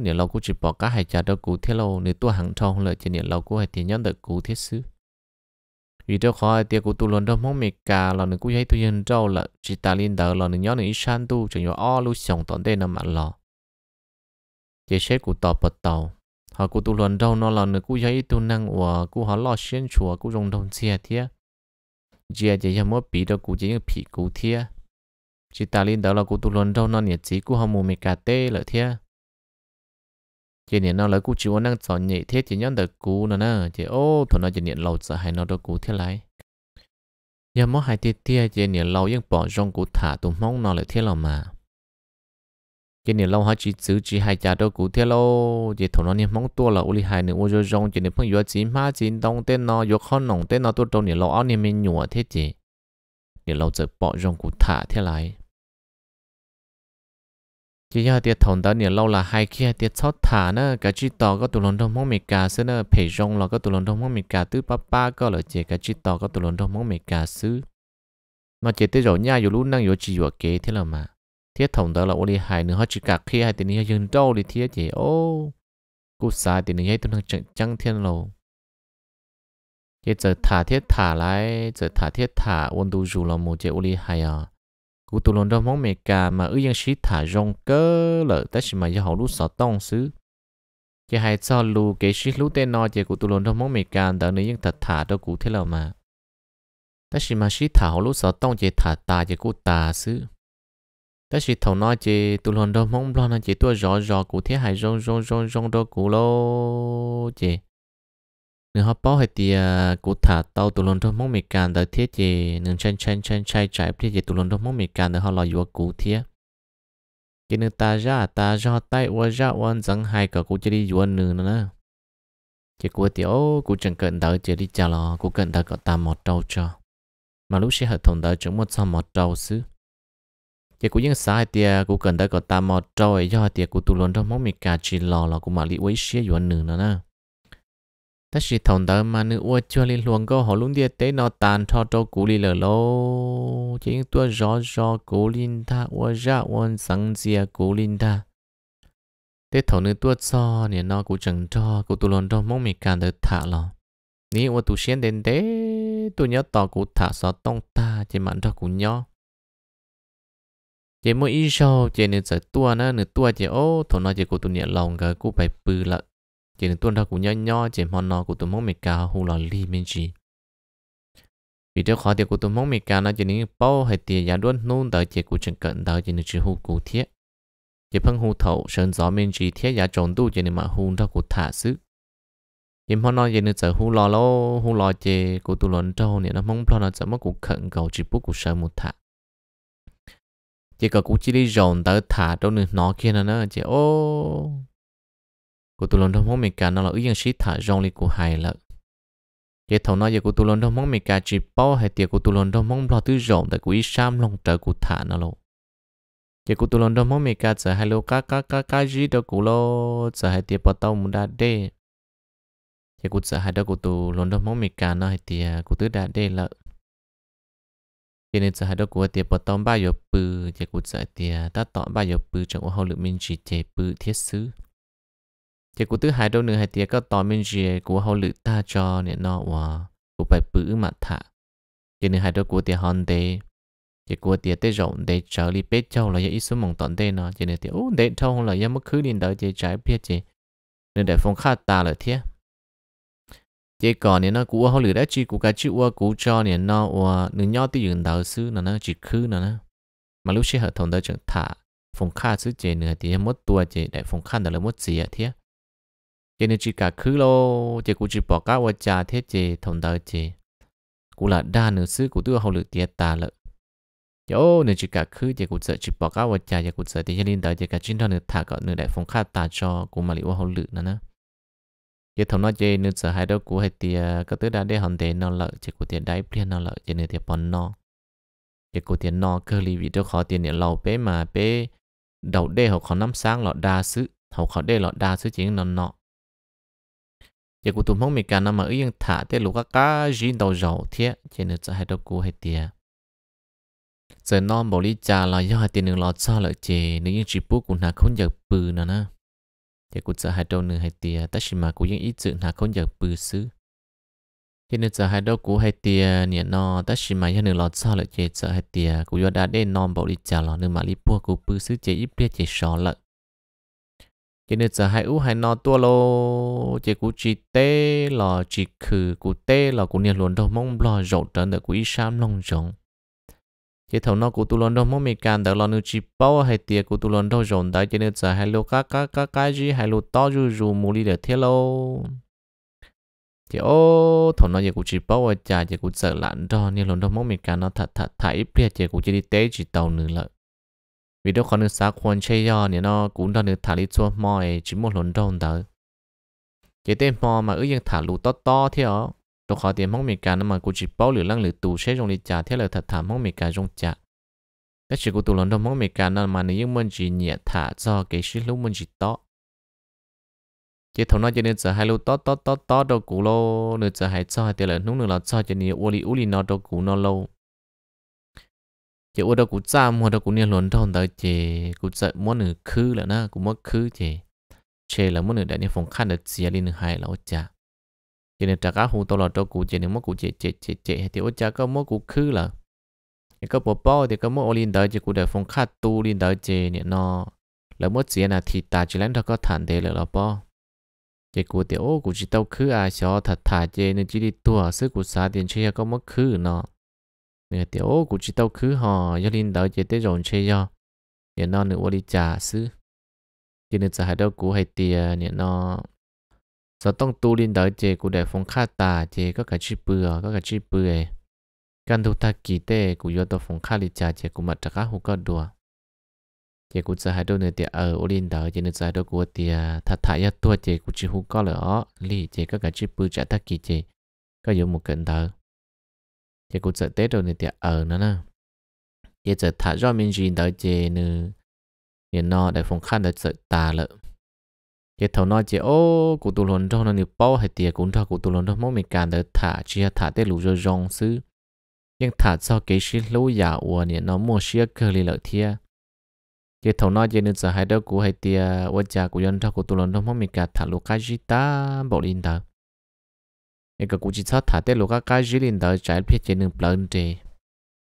เนี่ยเรากูจีบอกก็ให้จ่าดอกกูเทียเราเนี่ยตัวหังทองเลยเจเนี่ยเรากูให้เตียย้อนเดอกูเทียซื้อวิดีโอคอลเตียกูตุลนดอมองเมกาเราเนี่ยกูใช้ตัวยันโจละจิตาลินเดอร์เราเนี่ยย้อนเนี่ยอีชันตู้จะอยู่อ้อลูส่งตอนเดนมาหล่อเจเชกูต่อปะเตา họ cụ tụ luận đâu nó là người cụ giấy tu năng của cụ họ lo xuyên chùa cụ dùng đồng chia thiệt giờ chỉ cho mỗi bị đó cũng chỉ những bị cụ thia chỉ ta lên đó là cụ tu luôn đâu nó nhiệt chỉ cụ không mua mì cà tê là thia chỉ niệm nó lợi chỉ muốn năng chọn nhị thế chỉ nhắn được cụ nó nè chỉ ô thôi nó chỉ niệm lâu sợ hay nó đâu cụ thế lại giờ mỗi hai tiết tia chỉ niệm lâu vẫn bỏ trong cụ thả tụm mong nó lại thế là mà chỉ nên lâu hai chỉ chữ chỉ hai chả đâu cụ thế lo chỉ thằng nó niệm mong tua là uli hai nửa ôi rong chỉ niệm phong yếu chín má chín đông tên nó yếu khó nòng tên nó tua đâu niệm lâu ăn niệm mình nhủa thế chị niệm lâu giờ bỏ rong cụ thả thế lại chỉ giờ tiệt thằng đó niệm lâu là hai kia tiệt chót thả nữa cái chỉ tỏ có tụi lần đông mong mệt cả xứ nữa phải rong là có tụi lần đông mong mệt cả tứ ba ba có là chỉ cái chỉ tỏ có tụi lần đông mong mệt cả xứ mà chỉ tới rồi nha rồi lúc năng rồi chỉ vừa kế thế là mà thiết thổng đó là ô đi hài nữa họ chỉ cả khi hai tiền này dừng đâu đi thiết gì ô cú xa tiền này tôi đang chẳng chẳng thiên lâu, cái giờ thả thiết thả lại giờ thả thiết thả ôn tu dù là một chế ô đi hài à cú tu lon đó mong mẹ cả mà ư dân sĩ thả rong cơ lợ tất nhiên mà do họ lúc sợ tông xứ cái hai cho lù cái sĩ lú tên nó chế cú tu lon đó mong mẹ cả đỡ nữa dân thật thả đâu cú thế là mà tất nhiên mà sĩ thả họ lúc sợ tông chế thả ta chế cú ta xứ tất sự thấu nói chị tụ luôn đâu mong lo nó chị tua rõ rõ cụ thế hay rong rong rong rong đâu cụ lô chị nếu họ bảo hay thì cụ thả tàu tụ luôn đâu mong mì càng tới thế chị nên chen chen chen chạy chạy thế chị tụ luôn đâu mong mì càng tới họ lo vừa cụ thế cái nữ ta ra ta ra tay qua ra quan dẫn hai cả cụ chỉ đi vừa nửa nữa chị cụ thì ô cụ chẳng cần tới chỉ đi chờ lo cụ cần tới cả ta một trâu cho mà lúc sẽ hợp thùng tới chúng một sao một trâu xứ thì cũng những sai thì cũng cần tới có ta mò trôi do thì của tụ luôn trong mong mình cả chỉ lò là cũng mà lý quấy xía yuan nửa nữa nè ta chỉ thòng tới mà nữ ua chưa liên luận có họ luôn đi tế nó tàn cho cho cú li lờ lô chỉ những tua rõ rõ cú linh ta ua ra uan sáng chia cú linh ta tế thầu nữ tua cho nè nó cũng chẳng cho cũng tụ luôn trong mong mình cả tới thả lò ní ua tụ xuyên đến tế tụ nhớ tỏ cũng thả xó tông ta chỉ mặn cho cũng nhó chỉ mỗi ít sau chỉ nên giải tua nữa nửa tua chỉ ô thổ nói chỉ cô tụi nhẹ lòng cái cô phải bự lợ chỉ nên tua đó cũng nhỏ nhỏ chỉ món nó của tụi mong mình cà hù lò li mình chỉ vì thế khó thì của tụi mong mình cà nó chỉ nên bao hay tiền giá đuôn nôn tới chỉ của chân cận tới chỉ nên chỉ hù cụ thiết chỉ phân hù thầu sơn gió mình chỉ thiết giá trộn tu chỉ nên mà hù đó của thả sức chỉ món nó chỉ nên giải hù lò lô hù lò chỉ của tụi lớn trâu nè nó mong lo nó giải mất của khẩn cầu chỉ bút của sơn một thả chỉ có cũng chỉ đi rộn tới thả đâu nữa nó kia nữa nữa chỉ ô của tôi luôn thông mong mình cả nó là ứng dụng sĩ thả rộn đi của hài lợn chỉ thầu nói giờ của tôi luôn thông mong mình cả chỉ bao hay tiệc của tôi luôn thông mong lo tứ rộn tại của ý sam lòng trở của thả nó luôn chỉ của tôi luôn thông mong mình cả giờ hai lô cá cá cá cá gì đó của lo giờ hai tiệc bắt đầu muốn đã đê chỉ của giờ hai đó của tôi luôn thông mong mình cả nó hay tiệc của tứ đã đê lợn tiền nên giờ hai đứa của tiền bảo tông ba yếu bự chỉ của sợ tiền ta tọm ba yếu bự trong ô hậu lượng mình chỉ chỉ bự thiết xứ chỉ của thứ hai đâu nữa hai tiền có tọm mình chỉ của hậu lượng ta cho nên nó hòa của bài bự mà thả chỉ nên hai đứa của tiền hòn tê chỉ của tiền tê rộng tê trở đi bế châu là ít số mong tọm tê nó chỉ nên tiền ô tê châu là do mất khứ liền đợi chỉ trái biết chỉ nên để phong khát ta là thiết chỉ còn thì nó cũng họ lừa đã chỉ cũng cái chữ ua cũng cho nè nó ua nửa nhau thì dừng đầu sư nó nó chỉ khứ nó nó mà lúc xí hợp đồng đó chẳng thả phòng kha sư chế nữa thì mất tua chế đại phòng kha đó là mất gì thế chế nên chỉ cả khứ lo chế cũng chỉ bỏ cả ua cha thế chế thằng đó chế cũng là đa nửa sư cũng đưa họ lừa tiệt ta lợ yo nửa chỉ cả khứ chế cũng sợ chỉ bỏ cả ua cha chế cũng sợ thì cho nên chế cả chính đó nửa thả cả nửa đại phòng kha ta cho cũng mà liệu họ lừa nó nó giờ thằng nói chơi nữa sợ hai đó của hai tia có tới đã để hòn thế nó lợi chỉ của tiền đáy tiền nó lợi chỉ nữa tiền bọn nó chỉ của tiền nó cơ li vì đó khó tiền để lâu bé mà bé đầu đê họ khó nắm sáng lọ đa sứ họ khó đê lọ đa sứ chỉ nó nọ giờ của tụi mong mình cả năm mà yên thả tới lúc các cá riêng đầu rầu thế chỉ nữa sợ hai đó của hai tia giờ non bỏ lý cha là do hai tiền nữa lọ sao lợi chỉ nếu như chỉ bút của nhà không giờ bự nữa nè thì cũng sợ hai đầu nửa hai tia ta chỉ mà cũng những ít tưởng là không giờ bự xứ cho nên sợ hai đầu cũng hai tia nhẹ nó ta chỉ mà những nửa lọt sao lại chế sợ hai tia cũng do đã đến non bảo đi trả lọ nửa mà đi bua cũng bự xứ chế ít biết chế sò lợn cho nên sợ hai ú hai nó tua lô chế cũng chỉ tê lò chỉ khử cũng tê lò cũng niệm luôn đâu mong lo rộn trở được cũng ít sám long rộng chỉ thầu nó của tu lon đâu mỗi mình can đỡ lo nu chỉ bao hay tiệt của tu lon đâu rộn đã cho nên giờ hay lo cá cá cá cái gì hay lo to rù rù mù đi để thiết lâu chỉ ô thầu nó giờ cũng chi bao ở chả giờ cũng sợ lạnh đó nên lon đâu mỗi mình can nó thật thật thải bia giờ cũng chỉ đi tế chỉ tàu nữa lợi vì đâu còn nữa sáng quan chơi do nên nó cũng đó được thả đi chua mòi chỉ một lon đâu đó chỉ tên mò mà ứ dân thả lù to to thế ó ตัวขอเตรียมห้องมีการนั่นมากูจีเป้าหรือล่างหรือตูเช่ตรงนี้จ่าเท่าเลยถัดถามห้องมีการตรงจ่าแต่ชิกูตูหลอนตรงห้องมีการนั่นมาในยิ่งมันจีเหนียดถ่าจอเกชิลูมันจีโตจีทงน่าจะเนื้อจะให้ลูโตโตโตโตดกูโลเนื้อจะให้จอเตลนุ่งเนื้อเราจอจะนี่อุลีอุลีนอดกูนอโลจีอุดกูจ้ามัวดกูเนี่ยหลอนทองเตเจกูจะมัวหนึ่งคือแล้วนะกูมัวคือเจเชแล้วมัวหนึ่งแต่เนี่ยฟงขั้นเดเสียลินหายแล้วจ่า chỉ nên trả cá hùng tôi là cho cụ chế nên mà cụ chế chế chế chế thì ô cha có mỗi cụ khứ là cái có bộ bao thì có mỗi ô linh đời chỉ cụ để phong khát tu linh đời chế nè nó là mỗi chuyện là thịt ta chỉ lãnh đó có thản thế là là bao chỉ cụ thì ô cụ chỉ tao khứ à xó thật thà chế nên chỉ đi tua sức cụ xả tiền chơi có mỗi khứ nó nè thì ô cụ chỉ tao khứ họ do linh đời chế tới rồi chơi do nè nó nữa ô đi trả sức cho nên trả hai đâu cụ hay tiền nè nó sợ tu lên đỡ chế của đại phong khá tà chế có cả chi bừa có cả chi bừa căn thu ta kỳ tê của do tổ phong khá lì trà chế của mặt trà khá hù có đùa chế của sợ hai đôi nửa tiệt ở ô lên đỡ chế nửa sai đôi của tiệt thà thả ra tua chế của chi hù có lỡ lì chế có cả chi bừa trả ta kỳ chế có dùng một cận đỡ chế của sợ tết đôi nửa tiệt ở nữa nè chế sợ thả ra mình gì đỡ chế nửa nó đại phong khá đỡ sợ tà lợ giờ thầu nói chỉ ô cụ tụ lồn trong nó nhiều bao hay tiền cũng cho cụ tụ lồn trong mỗi mình càng đỡ thả chỉ thả tới lũ rồi rong xứ nhưng thả sau cái xí lũ giả ủa nè nó mua xí cơ lì lợi thia giờ thầu nói chỉ nên sợ hai đứa cụ hay tiền ủa cha cụ dân cho cụ tụ lồn trong mỗi mình càng thả lũ cái gì ta bỏ linh đó cái cụ chỉ sao thả tới lũ cái gì linh đó trái phía trên đường plon trề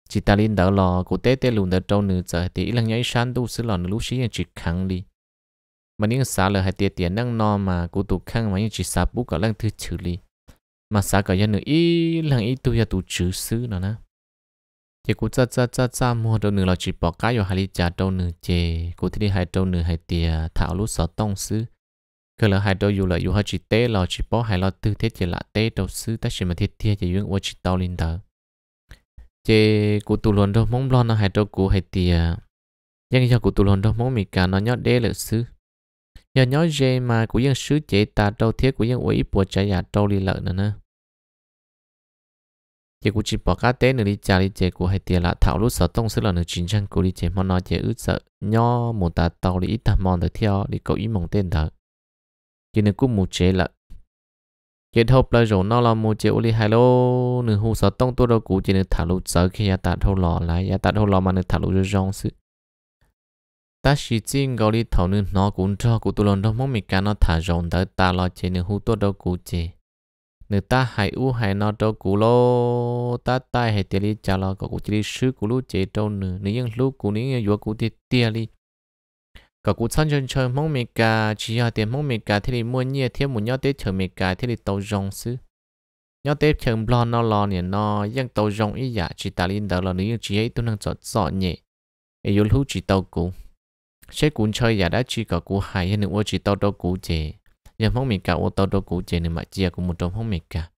chỉ ta linh đó cụ tế tế lùn đó trâu nửa giờ thì lăng nhảy sàn tu xứ lò nửa lũ xí chỉ khẳng đi mà những xã lợi hai tiền tiền năng no mà cụ tụ khăn mà những chỉ xã bút cả lăng thư xử lý mà xã cả dân nữa ý lăng ý tu ya tu chữ sư nó nè thì cụ cha cha cha cha mua đâu nữa là chỉ bỏ cái vào hai ly trà đâu nữa chè cụ thì đi hai đâu nữa hai tiền thảo lúc sợ tông sư cứ là hai đâu dù là dù hai chỉ té là chỉ bỏ hai lo tư thế chỉ là té đâu sư ta chỉ mà thiết thiết chỉ dùng vô chỉ tao linh đó chè cụ tụ luôn đâu mong lo nó hai đâu cụ hai tiền nhưng cho cụ tụ luôn đâu mong mì cả nó nhót đế lợi sư giờ nhớ dê mà của dân sứ chế ta đầu thiết của dân ủy bộ trả giả trâu đi lợn nữa nè chỉ của chỉ bỏ cá tế nữa đi trả đi chế của hai tiền là thảo lúc sợ tông sứ là nữa chính chân của đi chế mà nói chế ước sợ nhớ một ta tàu đi ít ta mòn được theo đi cậu ý mong tên thật chỉ nữa cũng một chế lợn chỉ thâu là rồi nó là một chế uli hai lô nữa hù sợ tông tôi đâu cũ chỉ nữa thảo lúc sợ khi ya ta thâu lò lại ya ta thâu lò mà nữa thảo lúc rồi rong sứ ta chỉ chỉ gọi đi thầu nên nó cũng cho cụ tôi lần đó mong mình cả nó thả rộng tới ta lo chế nên hú tôi đâu cụ chế nếu ta hãy u hãy nó đâu cụ lo ta tai hãy tiền đi trả lo có cụ chỉ sứ cụ lúc chế trâu nữa nếu những lúc cụ nếu như vừa cụ thì tiền đi có cụ sẵn chân chơi mong mình cả chỉ là tiền mong mình cả thì đi mua nhiều thêm một nhau tết chờ mình cả thì đi tàu rộng sứ nhau tết chờ lo nó lo nè nó những tàu rộng ý giả dạ, chỉ ta lên đó là nếu chỉ ấy tôi năng chọn chọn nhẹ ai yếu lúc chỉ tàu cụ sẽ cuốn chơi giả đã chỉ có cú hài nên ô chỉ tao đâu cú chế nhưng không mình cả ô tao đâu cú chế nên mà chia cũng một trong không mình cả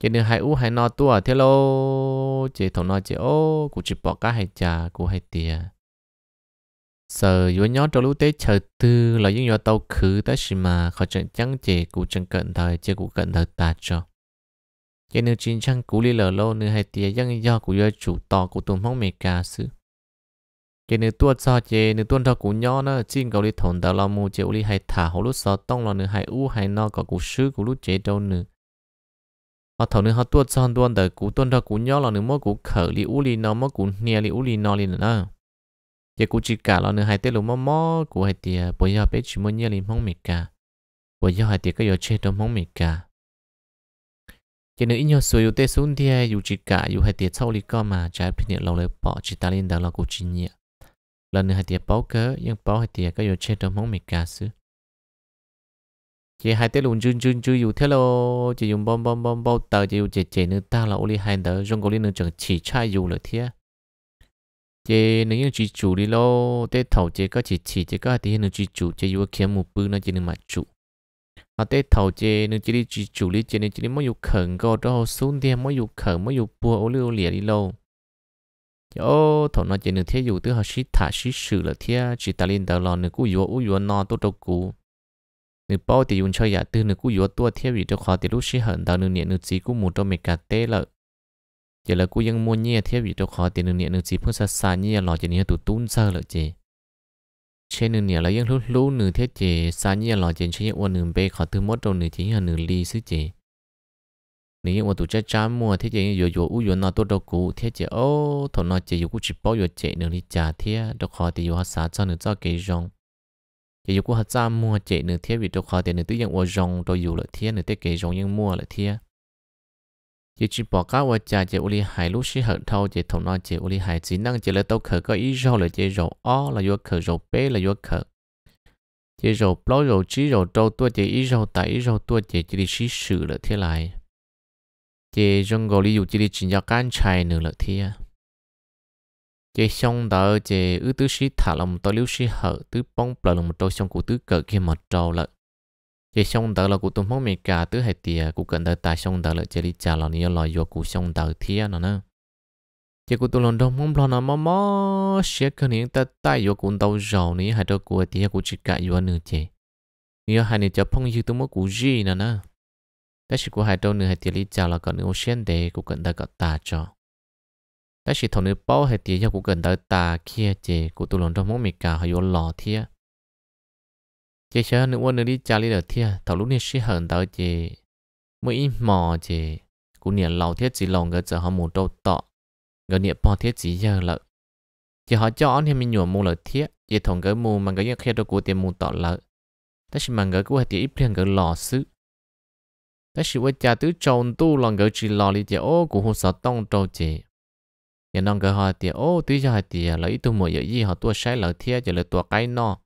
chế nên hai u hai no tua thế lô chế thầu no chế ô cú chỉ bỏ cá hai trà cú hai tia sợ yếu nhỏ trong lúc tế chờ tư là những yếu tàu khứ ta xì mà khó chẳng chẳng chế cú chẳng cận thời chế cú cận thời ta cho chế nên chính chăng cú li lờ lô nên hai tia dân do cú yếu chủ to cú tụm không mình cả sự cái nữ tua cho chế nữ tuôn cho cú nhỏ nó xin cầu đi thổn tao lo mù chế u đi hay thả hồ lúc sọ tông lo nữ hay u hay no có cú sư cú lúc chế đâu nữ họ thầu nữ họ tua cho tuôn đời cú tuôn cho cú nhỏ lo nữ mỗi cú khở li u li nó mỗi cú nia li u li nó li nữa chế cú chỉ cả lo nữ hay tê lù mò mò cú hay tiề bây giờ bé chỉ muốn nia li mong mệt cả bây giờ hay tiề có giờ chế đâu mong mệt cả chế nữ ít nhiều số yếu tê xuống thì yêu chỉ cả yêu hay tiề sau li co mà trái pin lâu lấy bỏ chỉ ta lên đó là cú chỉ nhẹ lần này hai tia báo cớ nhưng báo hai tia có yếu chế trong mong mì cá sư chỉ hai tia luôn chun chun chun yêu thế lo chỉ dùng bom bom bom bao tờ chỉ yêu chế chế nữa ta là oli hai đỡ trong cổ li nữa chẳng chỉ trai yêu lợi thế chỉ nếu như chỉ chủ đi lo tê thầu chỉ có chỉ chỉ chỉ có hai tia nữa chỉ chủ chỉ yêu kiếm một bự nó chỉ nữa mà chủ mà tê thầu chỉ nữa chỉ đi chỉ chủ đi chỉ nữa chỉ đi mỗi yêu khẩn có đó xuống thì mỗi yêu khẩn mỗi yêu bùa oli oli đi lo. โอถอนจนึ่งเทียอยู่ตัวหาชิตาชิสือละเทียจิตาลินตลอนึกูยัวอุยัวนอตัวตกูนึกป้อติยุนชอยาตื่นนึกูยัวตัวเทียวิจะขอติลุชิหันตาวนึ่งเนี่ยนึกจีกูมุดตัวเมกาเตเลยจะละกูยังมัวเนี่ยเทียวิจะขอติหนึเนี่ยนึกจีเพื่อสาสานี่หล่อจะเนี่ยตุตุ้นเซอร์ลยเจเช่นนึเนี่ยเรายังรู้รู้หนึ่เทียเจสานี่หล่อจะเช่นอ้วนหนึ่งเบขอตื่นมดตรงหนึ่จีหันหนึ่ลีซึ้เจ你我都在家么？天气有有乌云那多多苦，天气哦，头那节有股吃包有节，能力假天都好的有哈啥子能造给用，也有股哈咋么节能天气都好的能都用我用都有了天能得给用用么了天，也只包括我家节屋里海陆是很透节头那节屋里海只能节了都可个一肉了节肉哦了有可肉背了有可。chế rầu bao rầu chí rầu đâu tua chế ý rầu tại ý rầu tua chế chỉ đi xí sự là thế lại chế trong gọi lý dụ chỉ đi chỉ cho cán chạy nửa là thi à chế xong đó chế ư tứ sĩ thả lòng tôi lưu sĩ hở tứ bóng bờ lòng một tôi xong cụ tứ cỡ kia một trâu lợ chế xong đó là cụ tôi mong mày cả tứ hệ tiề cụ cận tới tài xong đó là chế đi trả lòng nhiều lời vô cụ xong thi à nó nữa chế cụ tôi lòng đông mong lo nó mò mò sẽ cần những ta tay vô cụ tàu rầu ní hai đôi cụ thì cụ chỉ cả vô nửa chế nhiều hai này cho phong như tôi mất cụ gì nữa nữa แต่สิกูหายตัวนึงหายตีลิจาแล้วก็นึงโอเชียนเดย์กูเกินได้ก็ตาจอแต่สิทนนึงเป้าหายตีเจ้ากูเกินได้ตาเคียเจกูตุลนตัวมงมีกาหายหล่อเทียเจเชื่อนึงว่านึงลิจาลิเดอเทียถ้ารู้นี่สิเหินได้เจมื่ออีหมอเจกูเนี่ยเราเทียจีลงก็จะหาหมูโตต่อก็เนี่ยพอเทียจีเยอะละเจหาจ้อนเนี่ยมีหนวดมูเลยเทียเจถงก็มูมันก็ยังเครียดตัวกูเตรียมมูต่อละแต่สิมันก็กูหายตีอีเพียงก็หล่อซื้อ但是我家都种都啷个只老里的哦，古红少东种的，也啷个哈的哦，对下的，了一都没有一哈多晒老天，就了多该孬，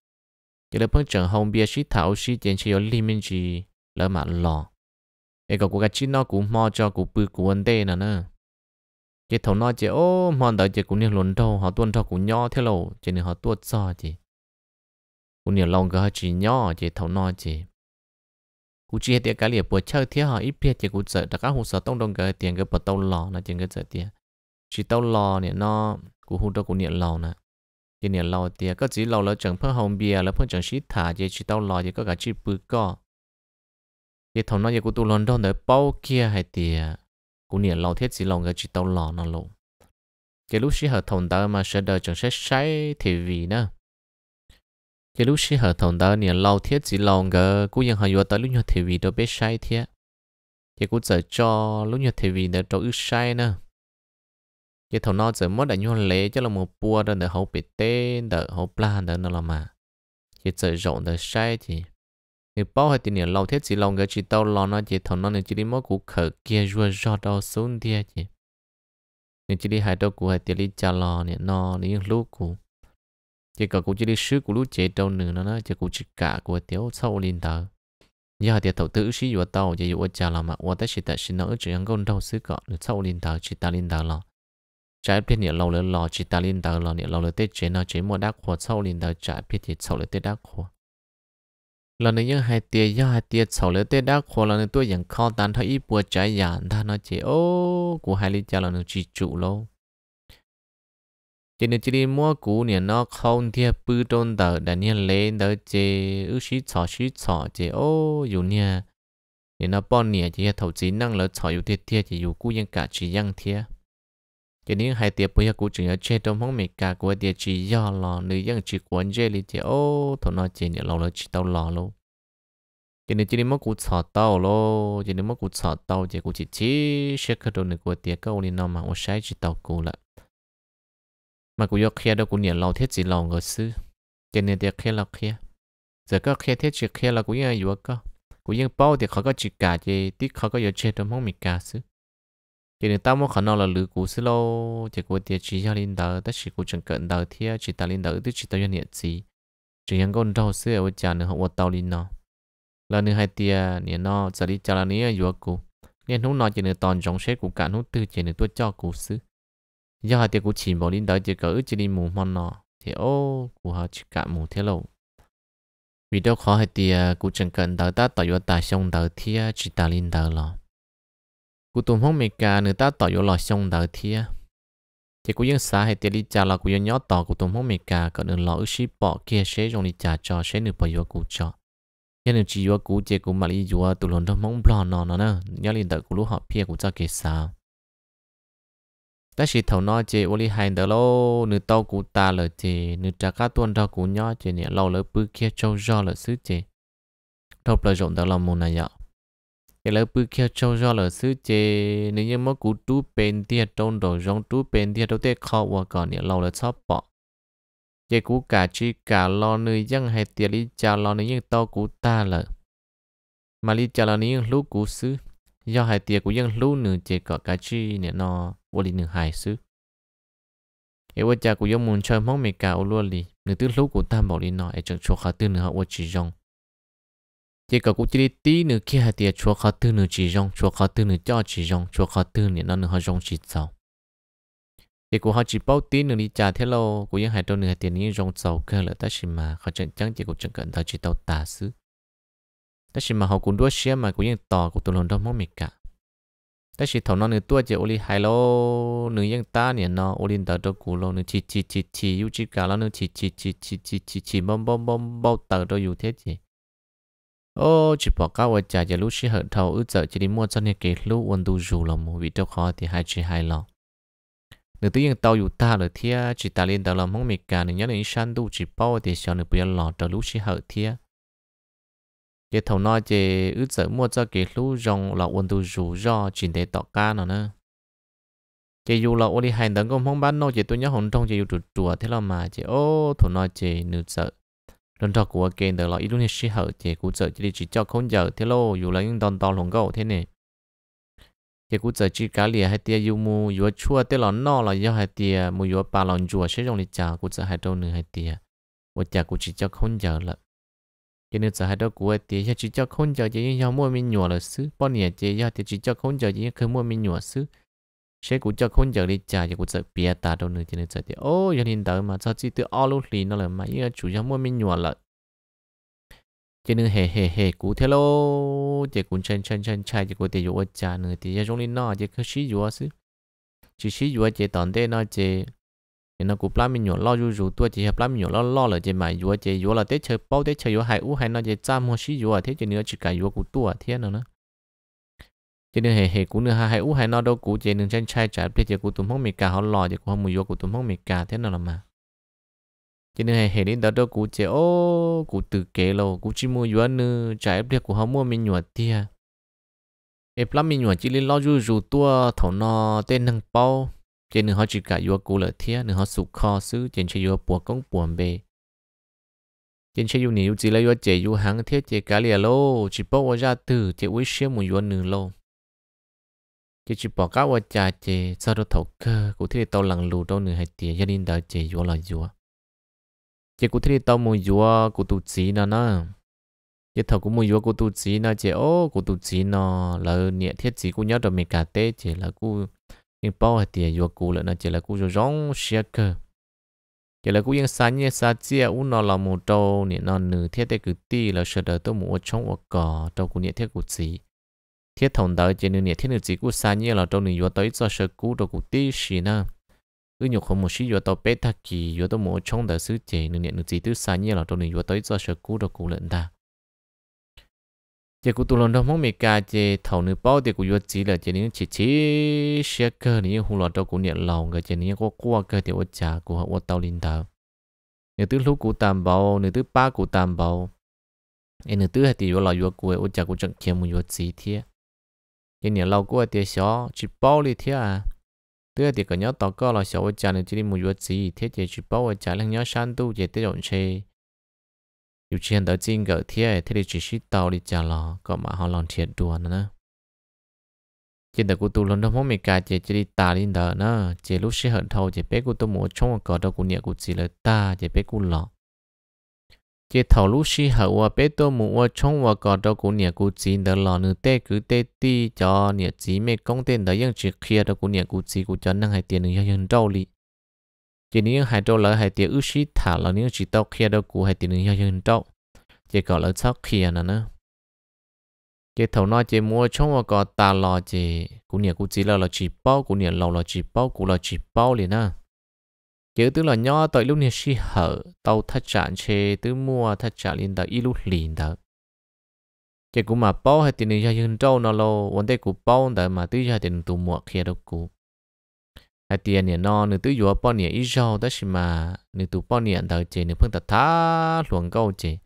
就了碰正红别是头是坚持有里面只了嘛老，哎个古个只孬古毛叫古不古问题呢呢，这头孬的哦，毛到这古年轮头哈多头古鸟铁路，这年哈多早的，古年啷个哈只鸟这头孬的。cú chi hết tiệt cái liệp bữa chơi thiết họ ít biết chỉ cú sợ đặc các hồ sơ tông đông cái tiền cái bữa tông lò là chỉ cái sợ tiền chỉ tông lò này nó cú hụt đâu cú niệm lò nè cái niệm lò tiền có chỉ lò là chẳng phân hồng bia là phân chẳng xít thả chỉ chỉ tông lò chỉ có cả chỉ bự co cái thằng nó chỉ cú tu lòn đông để bao kia hay tiền cú niệm lò thiết chỉ lò cái chỉ tông lò nó lộ cái lúc xí hợp thằng ta mà sẽ đợi chẳng sẽ say thì vì nữa cái lúc xí hở thằng đó nè lâu thiết chỉ lòng gờ cũng ยัง hay vô tới lúc nhật thì vì đâu biết sai thiết thì cũng giờ cho lúc nhật thì vì đó cho ước sai nữa thì thằng nó giờ mất đã nhau lễ cho là một bua đó để hậu bị tên để hậu plan đỡ nó là mà thì giờ rộng để sai thì thì bao hết tiền lâu thiết chỉ lòng gờ chỉ tao lo nó thì thằng nó nên chỉ đi mất cũng khở kia rùa rò đau xuống đi chỉ nên chỉ đi hai đâu cũng hay tiền đi cha lo nè nó những lúc cũng chỉ có cũng chỉ đi sứ của lũ chế trâu nửa nó nó chỉ cũng chỉ cả của tiểu sau lên tờ giờ thì tàu tự sĩ vừa tàu chỉ vừa trả làm mà vừa tới chỉ tại xin nó chỉ ăn con đâu sứ cọ được sâu lên tờ chỉ ta lên tờ lo trái biết nhiều lâu lớn lo chỉ ta lên tờ lo nhiều lâu lớn tết chế nó chế mua đắc khoa sau lên tờ trái biết thì sau lớn tết đắc khoa lần này những hai tia do hai tia sau lỡ tết đã khổ lần này tôi vẫn khó tan thấy ít bùa trái giản ta nó chế ô của hai lý cha lần này chỉ trụ lâu chỉ nên chỉ đi mua cũ nè nó không thiệt bự trôn tờ đã nè lên đỡ chế ư xí chọ xí chọ chế ô dù nè nè nó bọn nè chỉ thầu chí năng lỡ chọ dù thiệt thiệt chỉ dù cũ yên cả chỉ yên thiệt chỉ nên hai tiệp bây giờ cũ chỉ ở chế trong mong mệt cả của tiệp chỉ do lò nữ yên chỉ quấn chế li chế ô thầu nó chế nè lâu lỡ chỉ tao lò luôn chỉ nên chỉ đi mua cũ chọ tao lô chỉ nên mua cũ chọ tao chế cũ chỉ chỉ sẽ cái đồ này của tiệp câu này nó mà ô sai chỉ tao cũ lại mà cũng yêu khía đâu cũng nhận lâu thiết gì lâu ngờ sư cho nên tiếc khía là khía, giờ có khía thiết chỉ khía là cũng yêu yêu có cũng yêu bao thì khó có chỉ cả chứ tí khó có yêu chết đâu mong mình cả sư cho nên tao muốn khả năng là lữ cũ sư lâu thì cũng tiếc chỉ cho linh đạo tất chỉ cũng chẳng cận đạo thiết chỉ ta linh đạo tức chỉ tao yêu niệm gì chỉ những con đầu sư ở chả nữa không tao linh nó là nữa hai tia nè nó giờ đi chả là nè yêu cũ nên nó nói chỉ nữa toàn trong sẽ cũng cả nó tư chỉ nữa tôi cho cũ sư giờ họ thì cũng chỉ bỏ đến đợi chỉ cỡ chỉ đi mù mòn nọ thì ô của họ chỉ cả mù thế lâu vì đâu khó hay thì à, cũng chẳng cần đợi ta tỏ yếu ta xong đợi thì chỉ ta lên đợi lo cũng tụm không mấy cả người ta tỏ yếu lo xong đợi thì thì cũng dân xã hay thì đi trả là cũng dân nhỏ tỏ cũng tụm không mấy cả còn đừng lo ước ship bỏ kia sẽ dùng đi trả cho sẽ được bỏ yếu cũng cho nhưng được chỉ yếu cũng chỉ cũng mà đi yếu tụi lần đó mong bỏ nọ nó nữa nhớ lên đợi cũng lúc họ phe cũng cho kia sao ta chỉ thấu nó chỉ ô li hành đó lô nữ tàu cũ ta lợ chỉ nữ trả cá tuôn rau cũ nhỏ chỉ nè lâu lỡ bư kia châu do lợ xứ chỉ thâu lợ rộng đó là mù này ạ cái lỡ bự kia châu do lợ xứ chỉ nếu như mất cũ tú bền tiệt trong đồ rong tú bền tiệt đâu tê khó qua còn nè lâu lỡ chóp bỏ chỉ cũ cả chi cả lo nữ dân hay tiệt đi cha lo nữ dân tàu cũ ta lợ mà lý cha lo nữ dân lú cũ xứ do hai tiệt của dân lú nữ chỉ có cả chi nè nó wali nương e e hai sư e wa cha của yo mun chơi mong mẹ cả ô lúa li nương của tam bảo li nó e chẳng chua tư nương họ wa chỉ rong chỉ cả cũng chỉ đi tí nương kia hạt tiệt chua khá tư nương chỉ rong chua khá tư nương cho chỉ rong chua khá tư nương nó nương họ rong chỉ sau thì cô họ chỉ bao tí nương đi trả thế lâu của những hai đầu nửa tiền những rong sầu cơ là ta chỉ mà họ chẳng chẳng chỉ cũng chẳng cần tao chỉ tao tả xứ ta chỉ mà họ cũng đua xe mà của những tò của tụi lần đó mong mệt cả แต่สิถอนนึกตัวเจ้าโอลิไฮโลนึกยังตาเนี่ยเนาะโอลินตาตัวกูโลนึกชิชิชิชิยูจิกาแล้วนึกชิชิชิชิชิชิชิบอมบอมบอมบอมตาตัวอยู่เท่จีโอ้จิบอกก้าวจ่าจะรู้ชิเหอะเท่าอึเจอจะได้มั่วจนเนี่ยเกลือวันดูจูลมูวิเจ้าคอที่หายจีหายหลอนึกตัวยังเตาอยู่ตาเลยเทียจิตาเลียนตาลำห้องเมกาหนึ่งยันหนึ่งชันดูจิเป้าเดียวเชียวหนึ่งเปลี่ยนหลอดตัวรู้ชิเหอะเทีย cái thầu nói chè ước sở mua cho cái lũ rong là quân tu rủ do chuyển để tọt ca nữa chè dù là đi hành tấn công không bán nô chè tôi nhớ hồng trong chè dù chuột chùa thế là mà chè ô thầu nói chè nữ sợ lần trò của kênh đó là ít luôn sĩ hở chè cú sợ chỉ chỉ cho không giờ thế lô dù là những đòn to lồng gầu thế này chè cú sợ chỉ cá lìa hay tia dù mu dù chua thế là nó là do hay tia mu dù bà chùa sẽ rong đi chả cú sợ hai trâu nữa hay tia và chả cú chỉ cho không giờ lận cho nên giờ hai đó của thì chỉ cho không cho chỉ cho mua mình nhỏ là xứ bao nhiêu chỉ cho thì chỉ cho không cho chỉ không mua mình nhỏ xứ sẽ cũng cho không giờ đi trả cho cũng sợ bia ta đâu nữa cho nên giờ thì ô cho nên đó mà sao chỉ từ all lúc lì nó là mà ý chủ cho mua mình nhỏ là cho nên hề hề hề cú thế lô chỉ cũng chân chân chân chạy chỉ cũng để dụ trả nữa thì cho chúng nó chỉ cứ sử dụng xứ chỉ sử dụng chỉ tận đây nó chỉ nên nó cũng làm mình nhỏ lo dù dù tua chỉ hợp làm mình nhỏ lo lo là chỉ mà dù chỉ dù là tết chơi bao tết chơi dù hai u hai nó chỉ trăm hoặc xí dù thế chỉ nữa chỉ cả dù cũng tua thế nào nữa chỉ nên hệ hệ cũng nữa hai u hai nó đâu cũng chỉ nên chân trái trái bây giờ cũng tụm không mì cả họ lo chỉ cũng không mua dù cũng tụm không mì cả thế nào là mà cho nên hệ hệ đến đó đâu cũng chỉ ô cũng tự kế lâu cũng chỉ mua dù nữa trái bây giờ cũng không mua mình nhỏ tia em làm mình nhỏ chỉ nên lo dù dù tua thầu nó tên năng bao trên nữa họ chỉ cả yếu cố lợi thế nữa họ sụt kho xứ trên chơi yếu bùa công buồn bề trên chơi yếu nhiều chỉ là yếu chế yếu hàng thế chế cả lìa lô chỉ bỏ vào ra từ chế uy xiêm một yếu nửa lô chỉ bỏ cả vào trà chế sau đó thầu cơ cụ thế tàu lằng lù đâu nửa hai tiền gia đình đời chế yếu là yếu chế cụ thế tàu một yếu cụ tụ chỉ nó nó chế thầu cũng một yếu cụ tụ chỉ nó chế ô cụ tụ chỉ nó là nhẹ thiết chỉ cụ nhớ rồi mình cả tê chế là cụ nhưng bao hạt tiền vô cú là nó chỉ là cú rồi rong xe cơ chỉ là cú yên sáng nhé sáng chia u nó là một trâu nè nó nử thiết tế cử ti là sợ đỡ tôi muốn trong ở cỏ trâu cú nhẹ thiết cú gì thiết thòng đỡ chỉ nửa nhẹ thiết nửa gì cú sáng nhé là trâu nửa vô tới do sợ cú trâu cú ti xì na cứ nhục không một xí vô tàu bé thắc kỳ vô tôi muốn trong đỡ xứ chỉ nửa nhẹ nửa gì tứ sáng nhé là trâu nửa vô tới do sợ cú trâu cú lợn ta giờ cụ tu lần đó mong mẹ cả giờ thầu nữ bao thì cụ vừa chỉ là giờ này chỉ chỉ xe cơ này hùng loạn cho cụ niệm lòng cái giờ này có qua cơ thì ô trả của họ ô tao linh đạo Nửa thứ lúc cụ tam bảo, nửa thứ ba cụ tam bảo, em nửa thứ hai thì vừa là vừa cụ ô trả cụ chẳng kiếm một vừa chỉ thế giờ niệm lâu cụ ở tiệt xó chỉ bao đi thế à tứ thì có nhớ tao có là xó ô trả này chỉ đi một vừa chỉ thế chỉ chỉ bao ô trả là nhớ san tu chỉ tới rộn xe thiệt thì chỉ đi chờ lò, mà họ đùa 有钱到金个贴，他的只是到的家了，干嘛好浪钱多呢？chỉ đợi cô tu lần đó mỗi mình cả chỉ chỉ đi ta đi đỡ nữa, chỉ lúc sẽ hận thâu chỉ bé cô tu mua trong một cờ đó cô nhẹ cô chỉ là ta chỉ bé cô lò. chỉ thầu lúc sẽ hận và bé tu mua trong một cờ đó cô nhẹ cô chỉ là lò nữa tê cứ tê ti cho nhẹ chỉ mấy công tên đó nhưng chỉ kia đó cô nhẹ cô chỉ cô cho năng hay tiền nữa nhân đâu li chỉ nếu hai trâu lỡ hai tiếng ước sĩ thả là nếu chỉ tao kia đâu cũ hai tiếng nhiều hơn trâu chỉ có lỡ sau khi nào nữa chỉ thầu nó chỉ mua chung và có ta lo chỉ cũ nhiều cũ chỉ là là chỉ bao cũ nhiều lâu là chỉ bao cũ là chỉ bao liền nữa chỉ tức là nhỏ tới lúc này sĩ hở tàu thắt chặn chê tứ mua thắt chặn liền tới ít lúc liền đó chỉ cũng mà bao hai tiếng nhiều hơn trâu nó lâu vấn đề cũ bao tới mà tứ hai tiếng tụ mua kia đâu cũ à tiền nè nó nửa túi vừa bao nè ít rau đó xí mà nửa tụ bao nè đầu chế nửa phương tạt thá luồng câu chế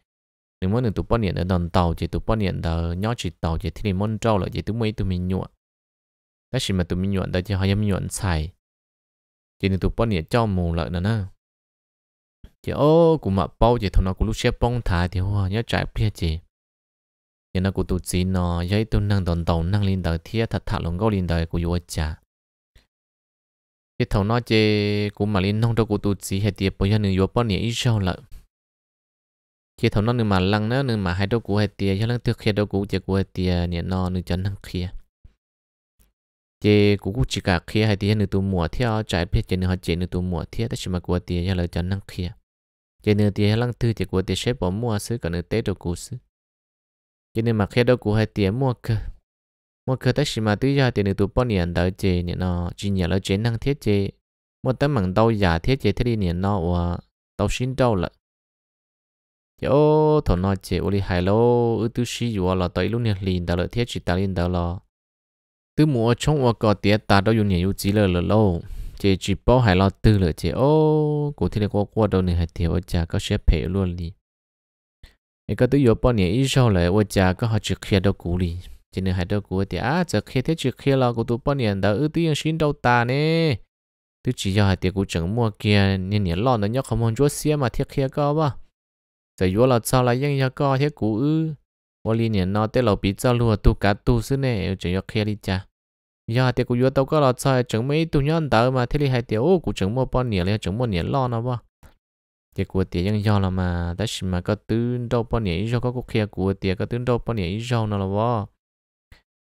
nửa mỗi nửa tụ bao nè ở đòn tàu chế tụ bao nè ở nhỏ chỉ tàu chế thì nửa môn trâu là chế tụ mấy tụ mình nhuộn đó xí mà tụ mình nhuộn đó chế họ yếm nhuộn xài chế nửa tụ bao nè cho mù lợn nữa nè chế ô cũng mà bao chế thằng nó cũng lúc xếp bông thả thì hoa nhớ trải phía chế nhưng nó cũng tụ chỉ nó giấy tụ năng đòn tàu năng lên đời thiết thật thà luồng câu lên đời của vừa cha cái thầu nó chê cũng mà lên nông cho cụ tu gì hay tiệp bây giờ nửa yếu bao nhiêu ít sao lợ cái thầu nó nửa mà lăng nữa nửa mà hai đâu cụ hay tiệp cho lăng trước khi đâu cụ chê cụ hết tiệp nè nó nửa chân năng kia chê cụ cụ chỉ cả kia hay tiệp nửa tụ mùa theo trái biết chê nửa họ chê nửa tụ mùa theo tất nhiên mà cụ hết tiệp cho lăng chân năng kia chê nửa tiệp cho lăng thứ chê cụ hết tiệp xếp bỏ mua xứ cả nửa tế đâu cụ xứ chê nửa mà khi đâu cụ hay tiệp mua cơ một cái tới mà tuy giờ thì được tụ bao nhiêu tới chế nhỉ nó chỉ nhận là chế năng thiết chế một tấm mảng đâu giả thiết chế thế đi nhỉ nó và tàu xin đâu lại chỗ thằng nó chế uli hai lô ư tu sĩ vừa là tới lúc nhỉ liền đó là thiết chỉ ta liền đó là từ mùa trong và có tiết ta đâu dùng nhỉ chỉ là là lâu chế chỉ bao hai lô tư là chế ô cụ thể là qua qua đâu này hai ở nhà có xếp phe luôn đi cái cái tự do bao nhiêu ít sau lại ở nhà có họ chỉ khi đâu cũ liền chỉ nên hai đứa của thì à giờ khi thế chứ khi lo của tụi bọn nhận đó ưu tiên xin đâu ta nè tôi chỉ cho hai đứa của chẳng mua kia nên nhận lo nó nhóc không muốn chúa xe mà thiết kia có ba giờ vô là sao lại ยัง nhóc có thế của ư vô liên nhận nó tới lầu bị cho lùa tu cả tu xứ nè chỉ cho kia đi cha giờ hai tiền của vô tao có lo sao chẳng mấy tụi nhóc đó mà thế đi hai tiền ô của mua bọn nhận là chẳng mua nhận lo nó ba thì của tiền do là mà đã xin mà có tư đâu bao nhiêu do có quốc kia của tiền có tư đâu bao nhiêu do nó là bao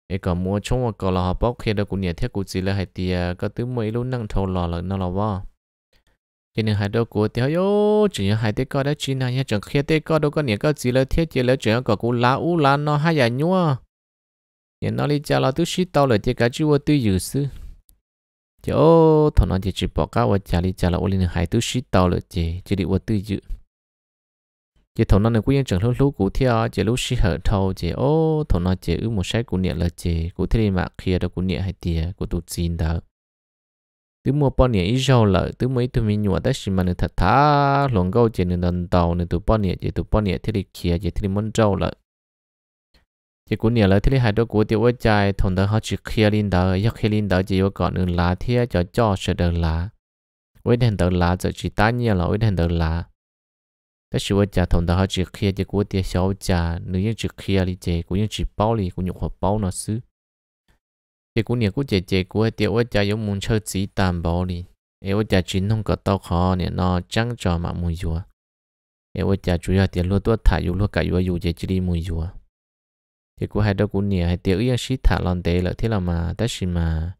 cái còn mua chung và còn là họ bóc khi đó cũng nhẹ thiết cũng chỉ là hai tia có thứ mấy luôn năng thầu lò là nó là vợ cho nên hai đứa của thì yo chỉ là hai đứa con đã chỉ là chẳng khi đứa con đâu có nhà có gì là thiết chỉ là chuyện có cụ lá u lá nó hay nhà nhua nhẹ nó đi cha là thứ shit tao lại chỉ cả chú tôi dự sư cho thằng nó chỉ chỉ bỏ cả và cha đi cha là ô linh hai thứ shit tao là chỉ chỉ đi ô tư dự chỉ thầu nó này nhân chẳng lúc lúc cũ theo chỉ lúc xí hở thầu chỉ ô thầu nó chỉ ư một sách của niệm là chỉ cụ thế mà khi đó cụ niệm hay tiề cụ tu xin đó tứ mua bao niệm ít rau lợi tứ mấy tụi mình nhụa tới xí mà nó thật thà lòng câu chỉ nên đần tàu nên tu bao niệm chỉ tu bao niệm thế thì kia chỉ thế muốn rau lợi chỉ cụ niệm là thế thì hai đứa cụ tiêu ở trái thằng đó họ chỉ khi linh đó yak khi linh đó chỉ yêu còn nương lá thế cho cho sẽ được lá với đèn đờ lá giờ chỉ ta nhiều là với đèn đờ lá 但是我家同的好只开的锅底小家，你也只开哩这，我也只包哩，我用火包那是。这姑娘姑姐姐锅底我家有门车子担包哩，哎我家只弄个刀好呢，那张着嘛木有啊。哎我家主要的落多塔有落个有有这这里木有啊。这姑还多姑娘还得也是塔浪得了，听了嘛，但是嘛，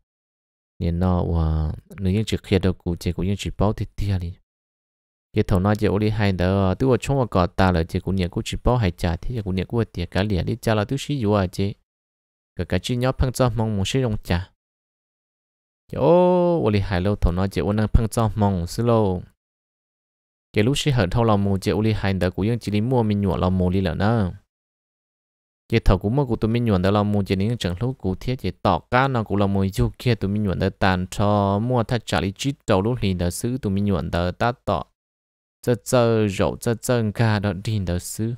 你那我你也只开的锅底，我也只包的底哩。giờ thầu nói giờ li hai đó tôi ở trong cái ta là chỉ cũng nhận cũng chỉ bảo hai trả thế cũng nhận cũng tiền cả liền đi trả là tôi sử dụng à chứ cái cái chuyện nhau phong trào mong muốn sử dụng trả giờ ô li hai hay lâu thầu nói giờ ôn năng phăng cho mong sử lâu cái lúc sử hận thâu lòng mua giờ ô li hai đó cũng chỉ đi mua mình nhọ lòng mua đi là nữa giờ thầu cũng mua cũng tôi mình nhọ đó lòng mua giờ những chẳng lúc cũng thiết giờ tỏ cá nó cũng lòng mua dù kia tôi mình nhọ đó tàn cho mua thắt trả đi chít đầu lúc liền đó xứ tôi mình nhọ đó ta tỏ 这这肉这正噶的听的是。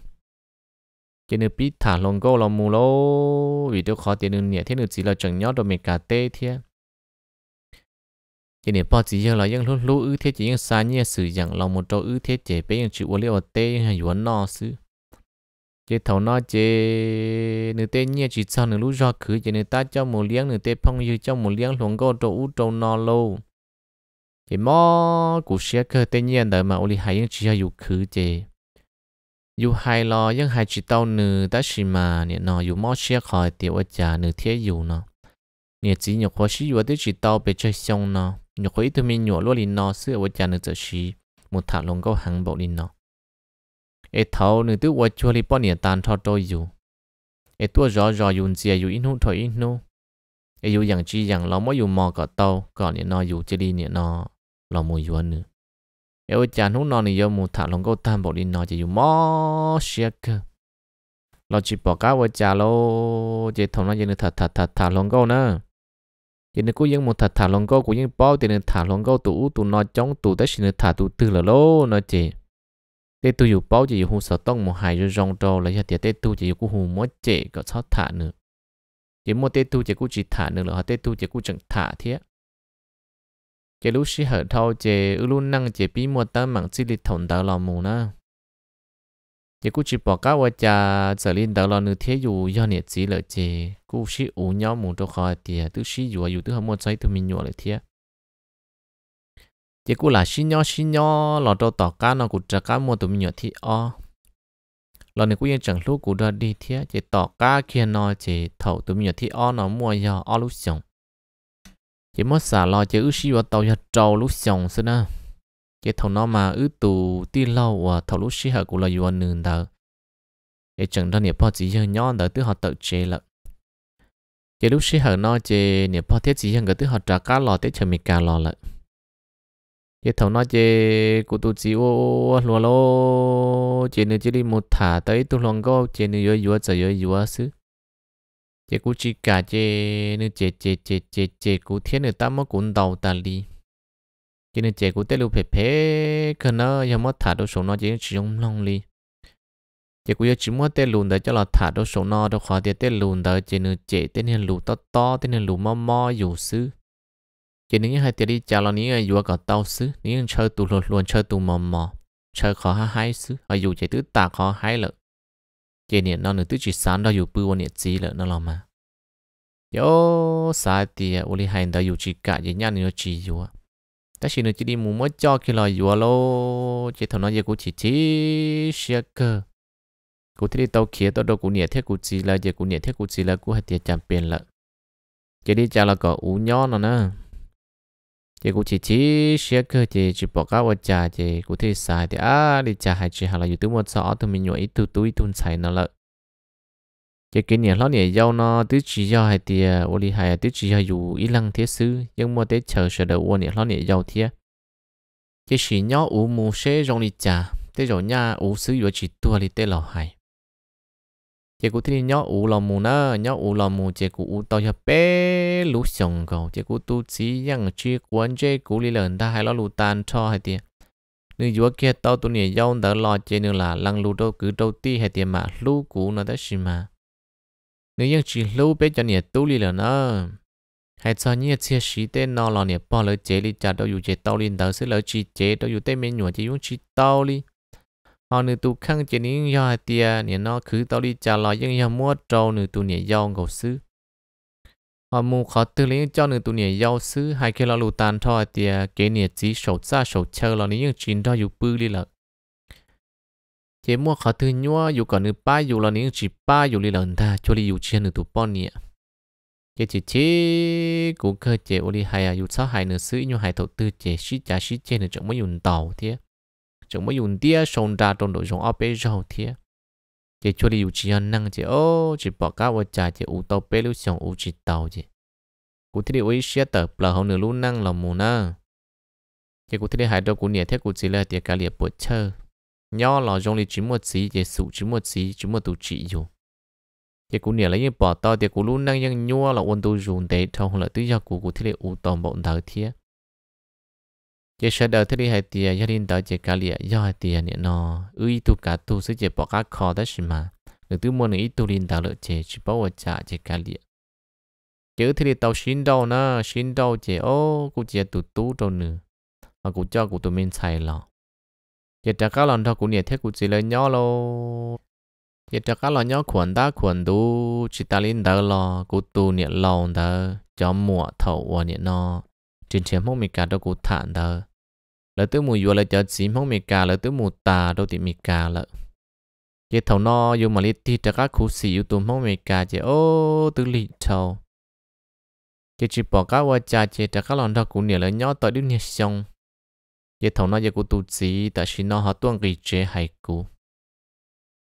cho nên biết thả lòng cô lòng mù lô vì tôi khó tiền đừng nhẹ thế nữa chỉ là chẳng nhót đồ mệt cả tê thế cho nên bao chỉ giờ là những lúc lúc ư thế chỉ những xa nhẹ sử dụng lòng một chỗ ư thế chế bé những chữ uốn tê hay uốn no sư chế thầu no chế nữ tê nhẹ chỉ sau nữ lúc do khứ cho ta cho một liếng nữ tê phong như cho một liếng lòng cô chỗ u chỗ no thì mò cụ xe cơ tự nhiên đỡ mà uli hai những chỉ yêu khứ chế yêu hai lo những hai chỉ tao nữ ta chỉ mà nè nó yêu mò xe khỏi tiểu ở nhà nữ thiết yêu nó nè chỉ nhiều khó xí yêu tới chỉ tao bị chơi xong nó nhiều khó ít thôi mình nhỏ luôn liền nó xưa ở nhà nữ chơi xí một thằng lông gấu hàng bộ liền nó ê thâu nữ tự ở chùa li bao nè tan thao tôi yêu ê tua rõ rõ yun chia yêu in hú thôi in hú ไอ้อยู่อย่างจีอย่างเราไม่อยู่มอกับเตาก่อนเนี่ยนออยู่เจดีเนี่ยนอเรามมยวนเนอเวจานุนอนนี่ยมูถ้าลงก็ตามบอกดินนอนจะอยู่มอเชียกเราจีบอกก้าวจาโราเจทำนั่นยังนึกถัดถัดถัดถัดลงก็เนอะยังนึกกูยังมูถัดถัดลงก็กูยังป้อเตนถัดลงก็ตู่ตู่นอนจ้องตู่แต่ชินถัดตู่ตื่นละโลนอเจเตตู่อยู่ป้อจะอยู่หูสะต้องมูหายอยู่รองโตแลยเตียเตตู่จะอยู่กูหูมอเจก็ชอบถัดเนื้อเดี๋มอเตตู่จะกูจีถัดเนื้อหรอเตตู่จะกูจังถัดเทีย cái lúc xí hở thâu chế ư luôn năng chế bí mua tớ mạng chi lịch thổng tớ lò mù nà chế cú chỉ bỏ cá qua cha trở lý tớ lò nữ thế dù do nhiệt chỉ lợi chế cú xí ủ nhau mù cho khỏi tìa tức xí dù dù tức hầm mua cháy từ mình nhua lợi thế chế cú là xí nhau xí nhau lò cho tỏ cá nó cú trở cá mua từ mình nhua thì o lò này cú yên chẳng lúc cú đo đi thế chế tỏ cá kia nó chế thầu từ mình nhua thì o nó mua giờ o lúc xong chỉ mất xả lo chứ ước xí vào tàu nhà trâu lúc sòng xin à chỉ thầu nó mà ước tù ti lâu và thầu lúc sĩ hở cũng là vừa nương đó để chẳng ra nhà bao chỉ hơn nhỏ đỡ tứ họ tự chế lợ chỉ lúc sĩ hở nó chỉ nhà bao thiết chỉ hơn cái tứ họ trả cá lò tết chờ mì cá lò lợ chỉ thầu nó chỉ cụ tù chỉ ô lúa lô chỉ nữa chỉ đi một thả tới tù lòng có chỉ nữa vừa vừa chờ vừa vừa xứ chế cú chỉ cả chế nữ chế chế chế chế chế cú thiên nữ ta mất cuốn đầu ta đi chế nữ chế cú tết lưu phê phê cần nó giờ mất thả đồ số nó chế chỉ dùng long đi chế cú giờ chỉ mất tết lùn đấy cho là thả đồ số nó đồ khó tết tết lùn đấy chế nữ chế tết nên lù to to tết nên lù mò mò dù xứ chế nữ hai tết đi chào là nữ vừa cả tao ní nữ chơi tù lùn luôn chơi tù mò mò chơi khó hai xứ ở dù chế tứ tạ khó hai lợi chế nè nó nữa tứ chỉ sáng đó dù bưu ôn nè chỉ lợ nó làm mà yo sai thì ôn đi hành đó dù chỉ cả gì nhá nữa chỉ dù ta chỉ nữa chỉ đi mua mới cho khi là dù à lô chỉ thằng nó giờ cũng chỉ chỉ xe cơ cụ thì tàu kia tàu đâu cũng nhẹ thế cũng chỉ là giờ cũng nhẹ thế cũng chỉ là cũng hay tiền chạm biển lợ chỉ đi chào là có ú nhon nó nè chị cũng chỉ chỉ share cơ chị chỉ bỏ cá vào trà chị cũng thấy sai thì à đi trà hay chị hay là dù tôi muốn sợ thì mình nhồi ít túi túi tuôn xài nó lợi chị kỷ niệm lót này giàu nó tứ chỉ giàu hay thì ô đi hay tứ chỉ hay dù ít lăng thế xứ nhưng mà tới chờ sẽ đỡ ô niệm lót này giàu thế chị chỉ nhau u mù xe trong đi trà tới rồi nha u xứ vừa chỉ tua đi tế lò hay chỉ cũng thì nhớ u lòng mù nữa nhớ u lòng mù chỉ cũng u tàu nhập bé lú sòng cầu chỉ cũng tu chỉ rằng chỉ quan chế cũng lý lần ta hay lo lú tan cho hay tiền nếu vừa kia tàu tu nè giàu đỡ lo chế nữa là lăng lú đâu cứ đâu ti hay tiền mà lú cũ nó đã xí mà chỉ lú bé cho nè tu lý lần nữa hay cho nhẹ chia sẻ tên nó lo nè bỏ lỡ chế lý cha đâu dù chế tao lý đỡ sẽ lỡ chỉ chế đâu dù tên mình nhủa chỉ dùng chỉ tao lý họ nữ tu khăn chỉ những do tia nè nó cứ tao đi trả lời những do mua trâu nữ tu nè do ngầu xứ họ mu khó tư lý cho nữ tu nè do xứ hai kia lo lù tàn thôi tia kế nè chỉ sầu xa sầu chờ lo những chuyện đó dù bư đi lợ chế mua khó tư nhua dù còn nữ ba dù lo những chỉ ba dù đi lần ta cho đi dù chia nữ tu bon nè chế chỉ chế cũng cơ chế ô đi hay à dù sao hay nữ xứ như hay thổ tư chế sĩ trả sĩ chế nữ trong mới dùng tàu thế chúng mới dùng tia sông ra trong đội dùng áp rau thiệt chỉ cho đi dùng chỉ ăn năng chỉ ô chỉ bỏ cá vào trà chỉ u tàu bê lưu xong u chỉ tàu chỉ cụ thể đi uy xe tờ là hậu nửa luôn năng là mù na chỉ cụ thể đi hai đầu cụ nhẹ thế cụ chỉ là tiệc cá liệp bớt chơi nhỏ là dùng đi chỉ một xí chỉ sụ chỉ một xí chỉ một tụ chỉ dùng chỉ cụ nhẹ lấy như bỏ tàu thì cụ luôn năng năng ยัง nhua là ôn tu dùng để trong là tứ giác cụ cụ thể đi u tàu bọn thở thiệt chỉ sợ đời thế đi hai tiền gia đình đời chế cả liệt do hay tiền nè nó ư tu cả tu sẽ chế bỏ các khó đó xí mà người tư mua người tu linh đạo lợi chỉ chỉ bảo vợ trả chế cả liệt chữ thế đi tàu xin đâu nó xin đâu chế ô cụ chế tu tu đâu nữa mà cụ cho cụ tu mình xài lọ chỉ trả các lòng thôi cụ nhiệt thế cụ chỉ lấy nhỏ lô chỉ trả các lòng nhỏ khuẩn đa khuẩn đu chỉ ta linh đạo lọ cụ tu nhiệt lòng đó cho mùa thầu và nhiệt nó trên trên mong mình cả đâu cụ thản đó lỡ tới mùi vừa là chợ xím không mì cà lỡ tới mùa tà đâu thì mì cà lỡ chế thầu no dù mà lý thì chắc các khu xì dù tùm không mì cà chế ô tứ lì thầu chế chỉ bỏ các hoa cha chế chắc các lòng đau cũng nhớ lỡ nhỏ tội đứa nhẹ xong chế thầu no chế cụ tù xí tại xí no họ tuân kỳ chế hải cụ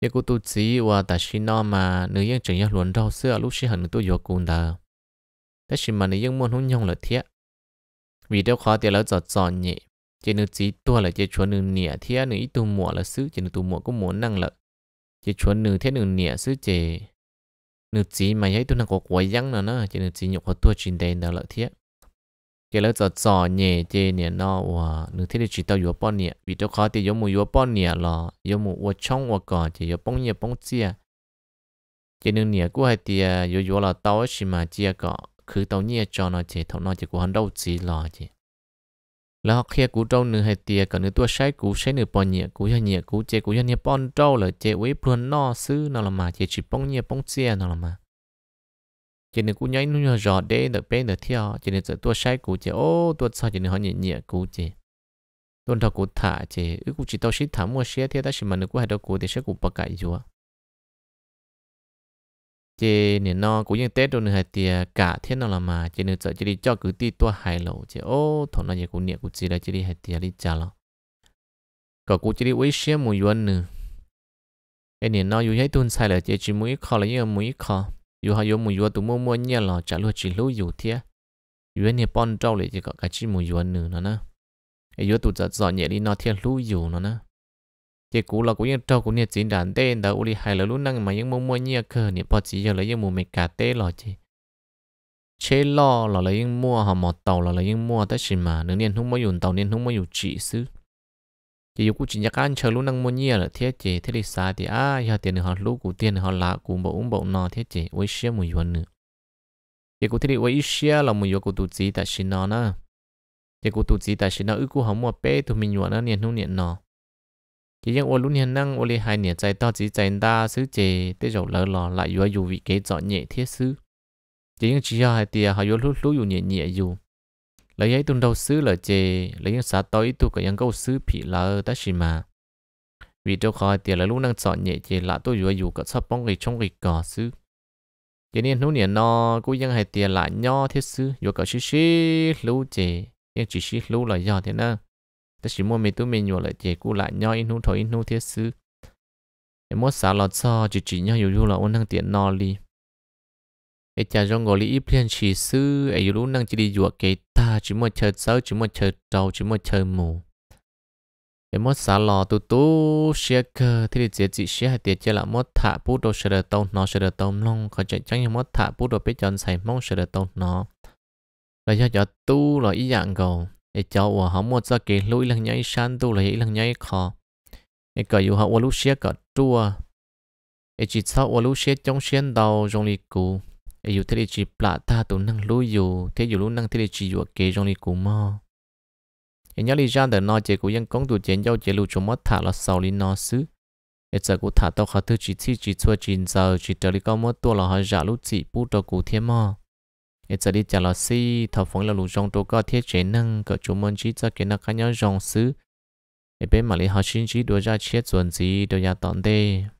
chế cụ tù xí và tại xí no mà nữ yên chẳng nhớ luôn đau xưa lúc xí hẳn nữ tôi dùa cùng đờ tại xí mà nữ yên muốn hôn nhông lỡ thiết vì đeo khó thì lỡ giọt giọt nhị chỉ nữ chỉ tua là chỉ chuẩn nữ nhẹ thế nữ ít tu mùa là xứ chỉ nữ tu mùa cũng muốn năng lợi chỉ chuẩn nữ thế nữ nhẹ xứ chỉ nữ chỉ mà ấy tu năng có quấy răng nữa nó chỉ nữ chỉ nhục họ tua chuyện đền đó lợi thế chỉ lỡ giờ giờ nhẹ chỉ nhẹ nó và nữ thế chỉ tao yếu bao nhẹ vì tao khó thì yếu mù yếu bao nhẹ là yếu mù và trong và cỏ chỉ yếu bông nhẹ bông chia chỉ nữ nhẹ cũng hay thì yếu yếu là tao chỉ mà chia cỏ cứ tao nhẹ cho nó chỉ thằng nó chỉ của hắn đâu chỉ lo chỉ แล้วเขากูเจ้าหนึ่งให้เตียกับหนึ่งตัวใช้กูใช้หนึ่งปอนเนี่ยกูยันเนี่ยกูเจกูยันเนี่ยปอนเจ้าเลยเจไว้พลวนนอซื้อนอละมาเจจิป้องเนี่ยป้องเจียนอละมาเจหนึ่งกูย้ายนู่นจอดเด้เด็กเป็นเด็กเที่ยวเจหนึ่งตัวใช้กูเจโอ้ตัวซอยเจหนึ่งเขาเนี่ยเนี่ยกูเจต้นทอกูถ่าเจอือกูจิตเอาชิถามมัวเชียเที่ยวแต่ชิมันนึกว่าให้ดอกกูเดี๋ยวเชื่อกูประกาศอยู่อะ chị nè nó cũng như tết rồi hai thì cả thế nó là mà chị nữa chị đi cho cứ ti tua hai lẩu chị ô thằng này cũng niệm của chị là chị đi hai thì đi trả lo có cũng chị đi uống xem một yuan nữa cái nè nó yêu thấy tuân sai là chị chỉ muốn khó là như muốn khó yêu hay yêu muốn yêu tụi mua mua nhẹ là trả luôn chỉ lưu yêu thiệt yêu nè bon trâu lại chỉ có cái chỉ muốn yuan nữa nó nè yêu tụi giờ giờ nhẹ đi nó thiệt lưu yêu nó nè thì cũ là cũng như trâu cũng như chín đàn tê đã uli hai là lúc năng mà những mông mua nhia cơ thì bỏ chỉ giờ lấy những mù mệt cả tê lo chứ chế lo là lấy những mua họ mọt tàu là lấy những mua tất xin mà nếu niên không mới dùng tàu niên không mới dùng chỉ xứ chỉ dùng cũng chỉ nhắc anh chờ lúc năng mua nhia là thiết chế thế thì xa thì à giờ tiền họ lúc cũ tiền họ lạ cũ bộ uống bộ nọ thiết chế với xe mùi yuan nữa thì cũng thế thì với xe là mùi yuan của tụ chỉ tại xin nó nữa thì cũng tụ chỉ tại xin nó ước của họ mua bé tụi mình yuan nó niên không niên nọ chỉ những ô lúc hiện năng ô lê hai niệm trái to chỉ trái đa sứ chế để dầu lỡ lò lại vừa dù vị kế chọn nhẹ thiết sứ chỉ những chỉ hai tia họ vừa lúc lúc dù nhẹ nhẹ dù lấy ấy tuần đầu sứ lỡ chế lấy những xã tối tu cả những câu sứ phỉ lỡ ta xì mà vì đâu khỏi tia là lúc năng chọn nhẹ chế lại tôi vừa dù cả sắp bóng người trong người cỏ sứ chỉ nên lúc niệm nó cũng những hai tia lại nho thiết sứ vừa cả xí xí lúc chế nhưng chỉ xí lúc là do thế nào ta chỉ mua mình tu mình nhổ lại chỉ cũ lại nhau in hú thôi in hú thiết sư em mua xả lọt so chỉ chỉ nhau dù là uống năng tiền no li ai cha trong gọi li ít liền chỉ sư ai dù năng chỉ đi chuột cái ta chỉ mua chờ sáu chỉ mua chờ trâu chỉ mua chờ mù em mua xả lọt tu tu xe cơ thì đi chỉ chỉ xe hay tiền chơi là mua thả bút đồ sờ đầu nó sờ đầu long còn chạy chẳng như mua thả bút đồ biết chọn xài mong sờ đầu nó là do cho tu là ý dạng cầu để cho ở họ mua cho cái lối nhảy san tu là ấy nhảy khó để cả yêu họ ở lúc xia cả chua chỉ sau ở lúc xia trong xuyên đầu trong lịch cũ để yêu thế thì chỉ plạ tu năng lối yêu thế yêu lúc năng thế thì chỉ yêu cái trong lịch cũ mà để nhớ lý ra để nói chỉ của dân công tu chiến giao chỉ lúc chúng mất thả là sau lý nó xứ để giờ của thả tao khó thứ chỉ chỉ chỉ chua chỉ giờ chỉ trở đi có mất tua là họ giả lúc chỉ bút đầu cụ thiên mà ít giờ đi trả lời si thọ phóng là lũ rong tôi có thiết chế năng cỡ chúng mình chỉ cho cái nó cá nhau rong xứ ít bên mà lý họ sinh chỉ đưa ra chết chuẩn gì đưa ra tận đây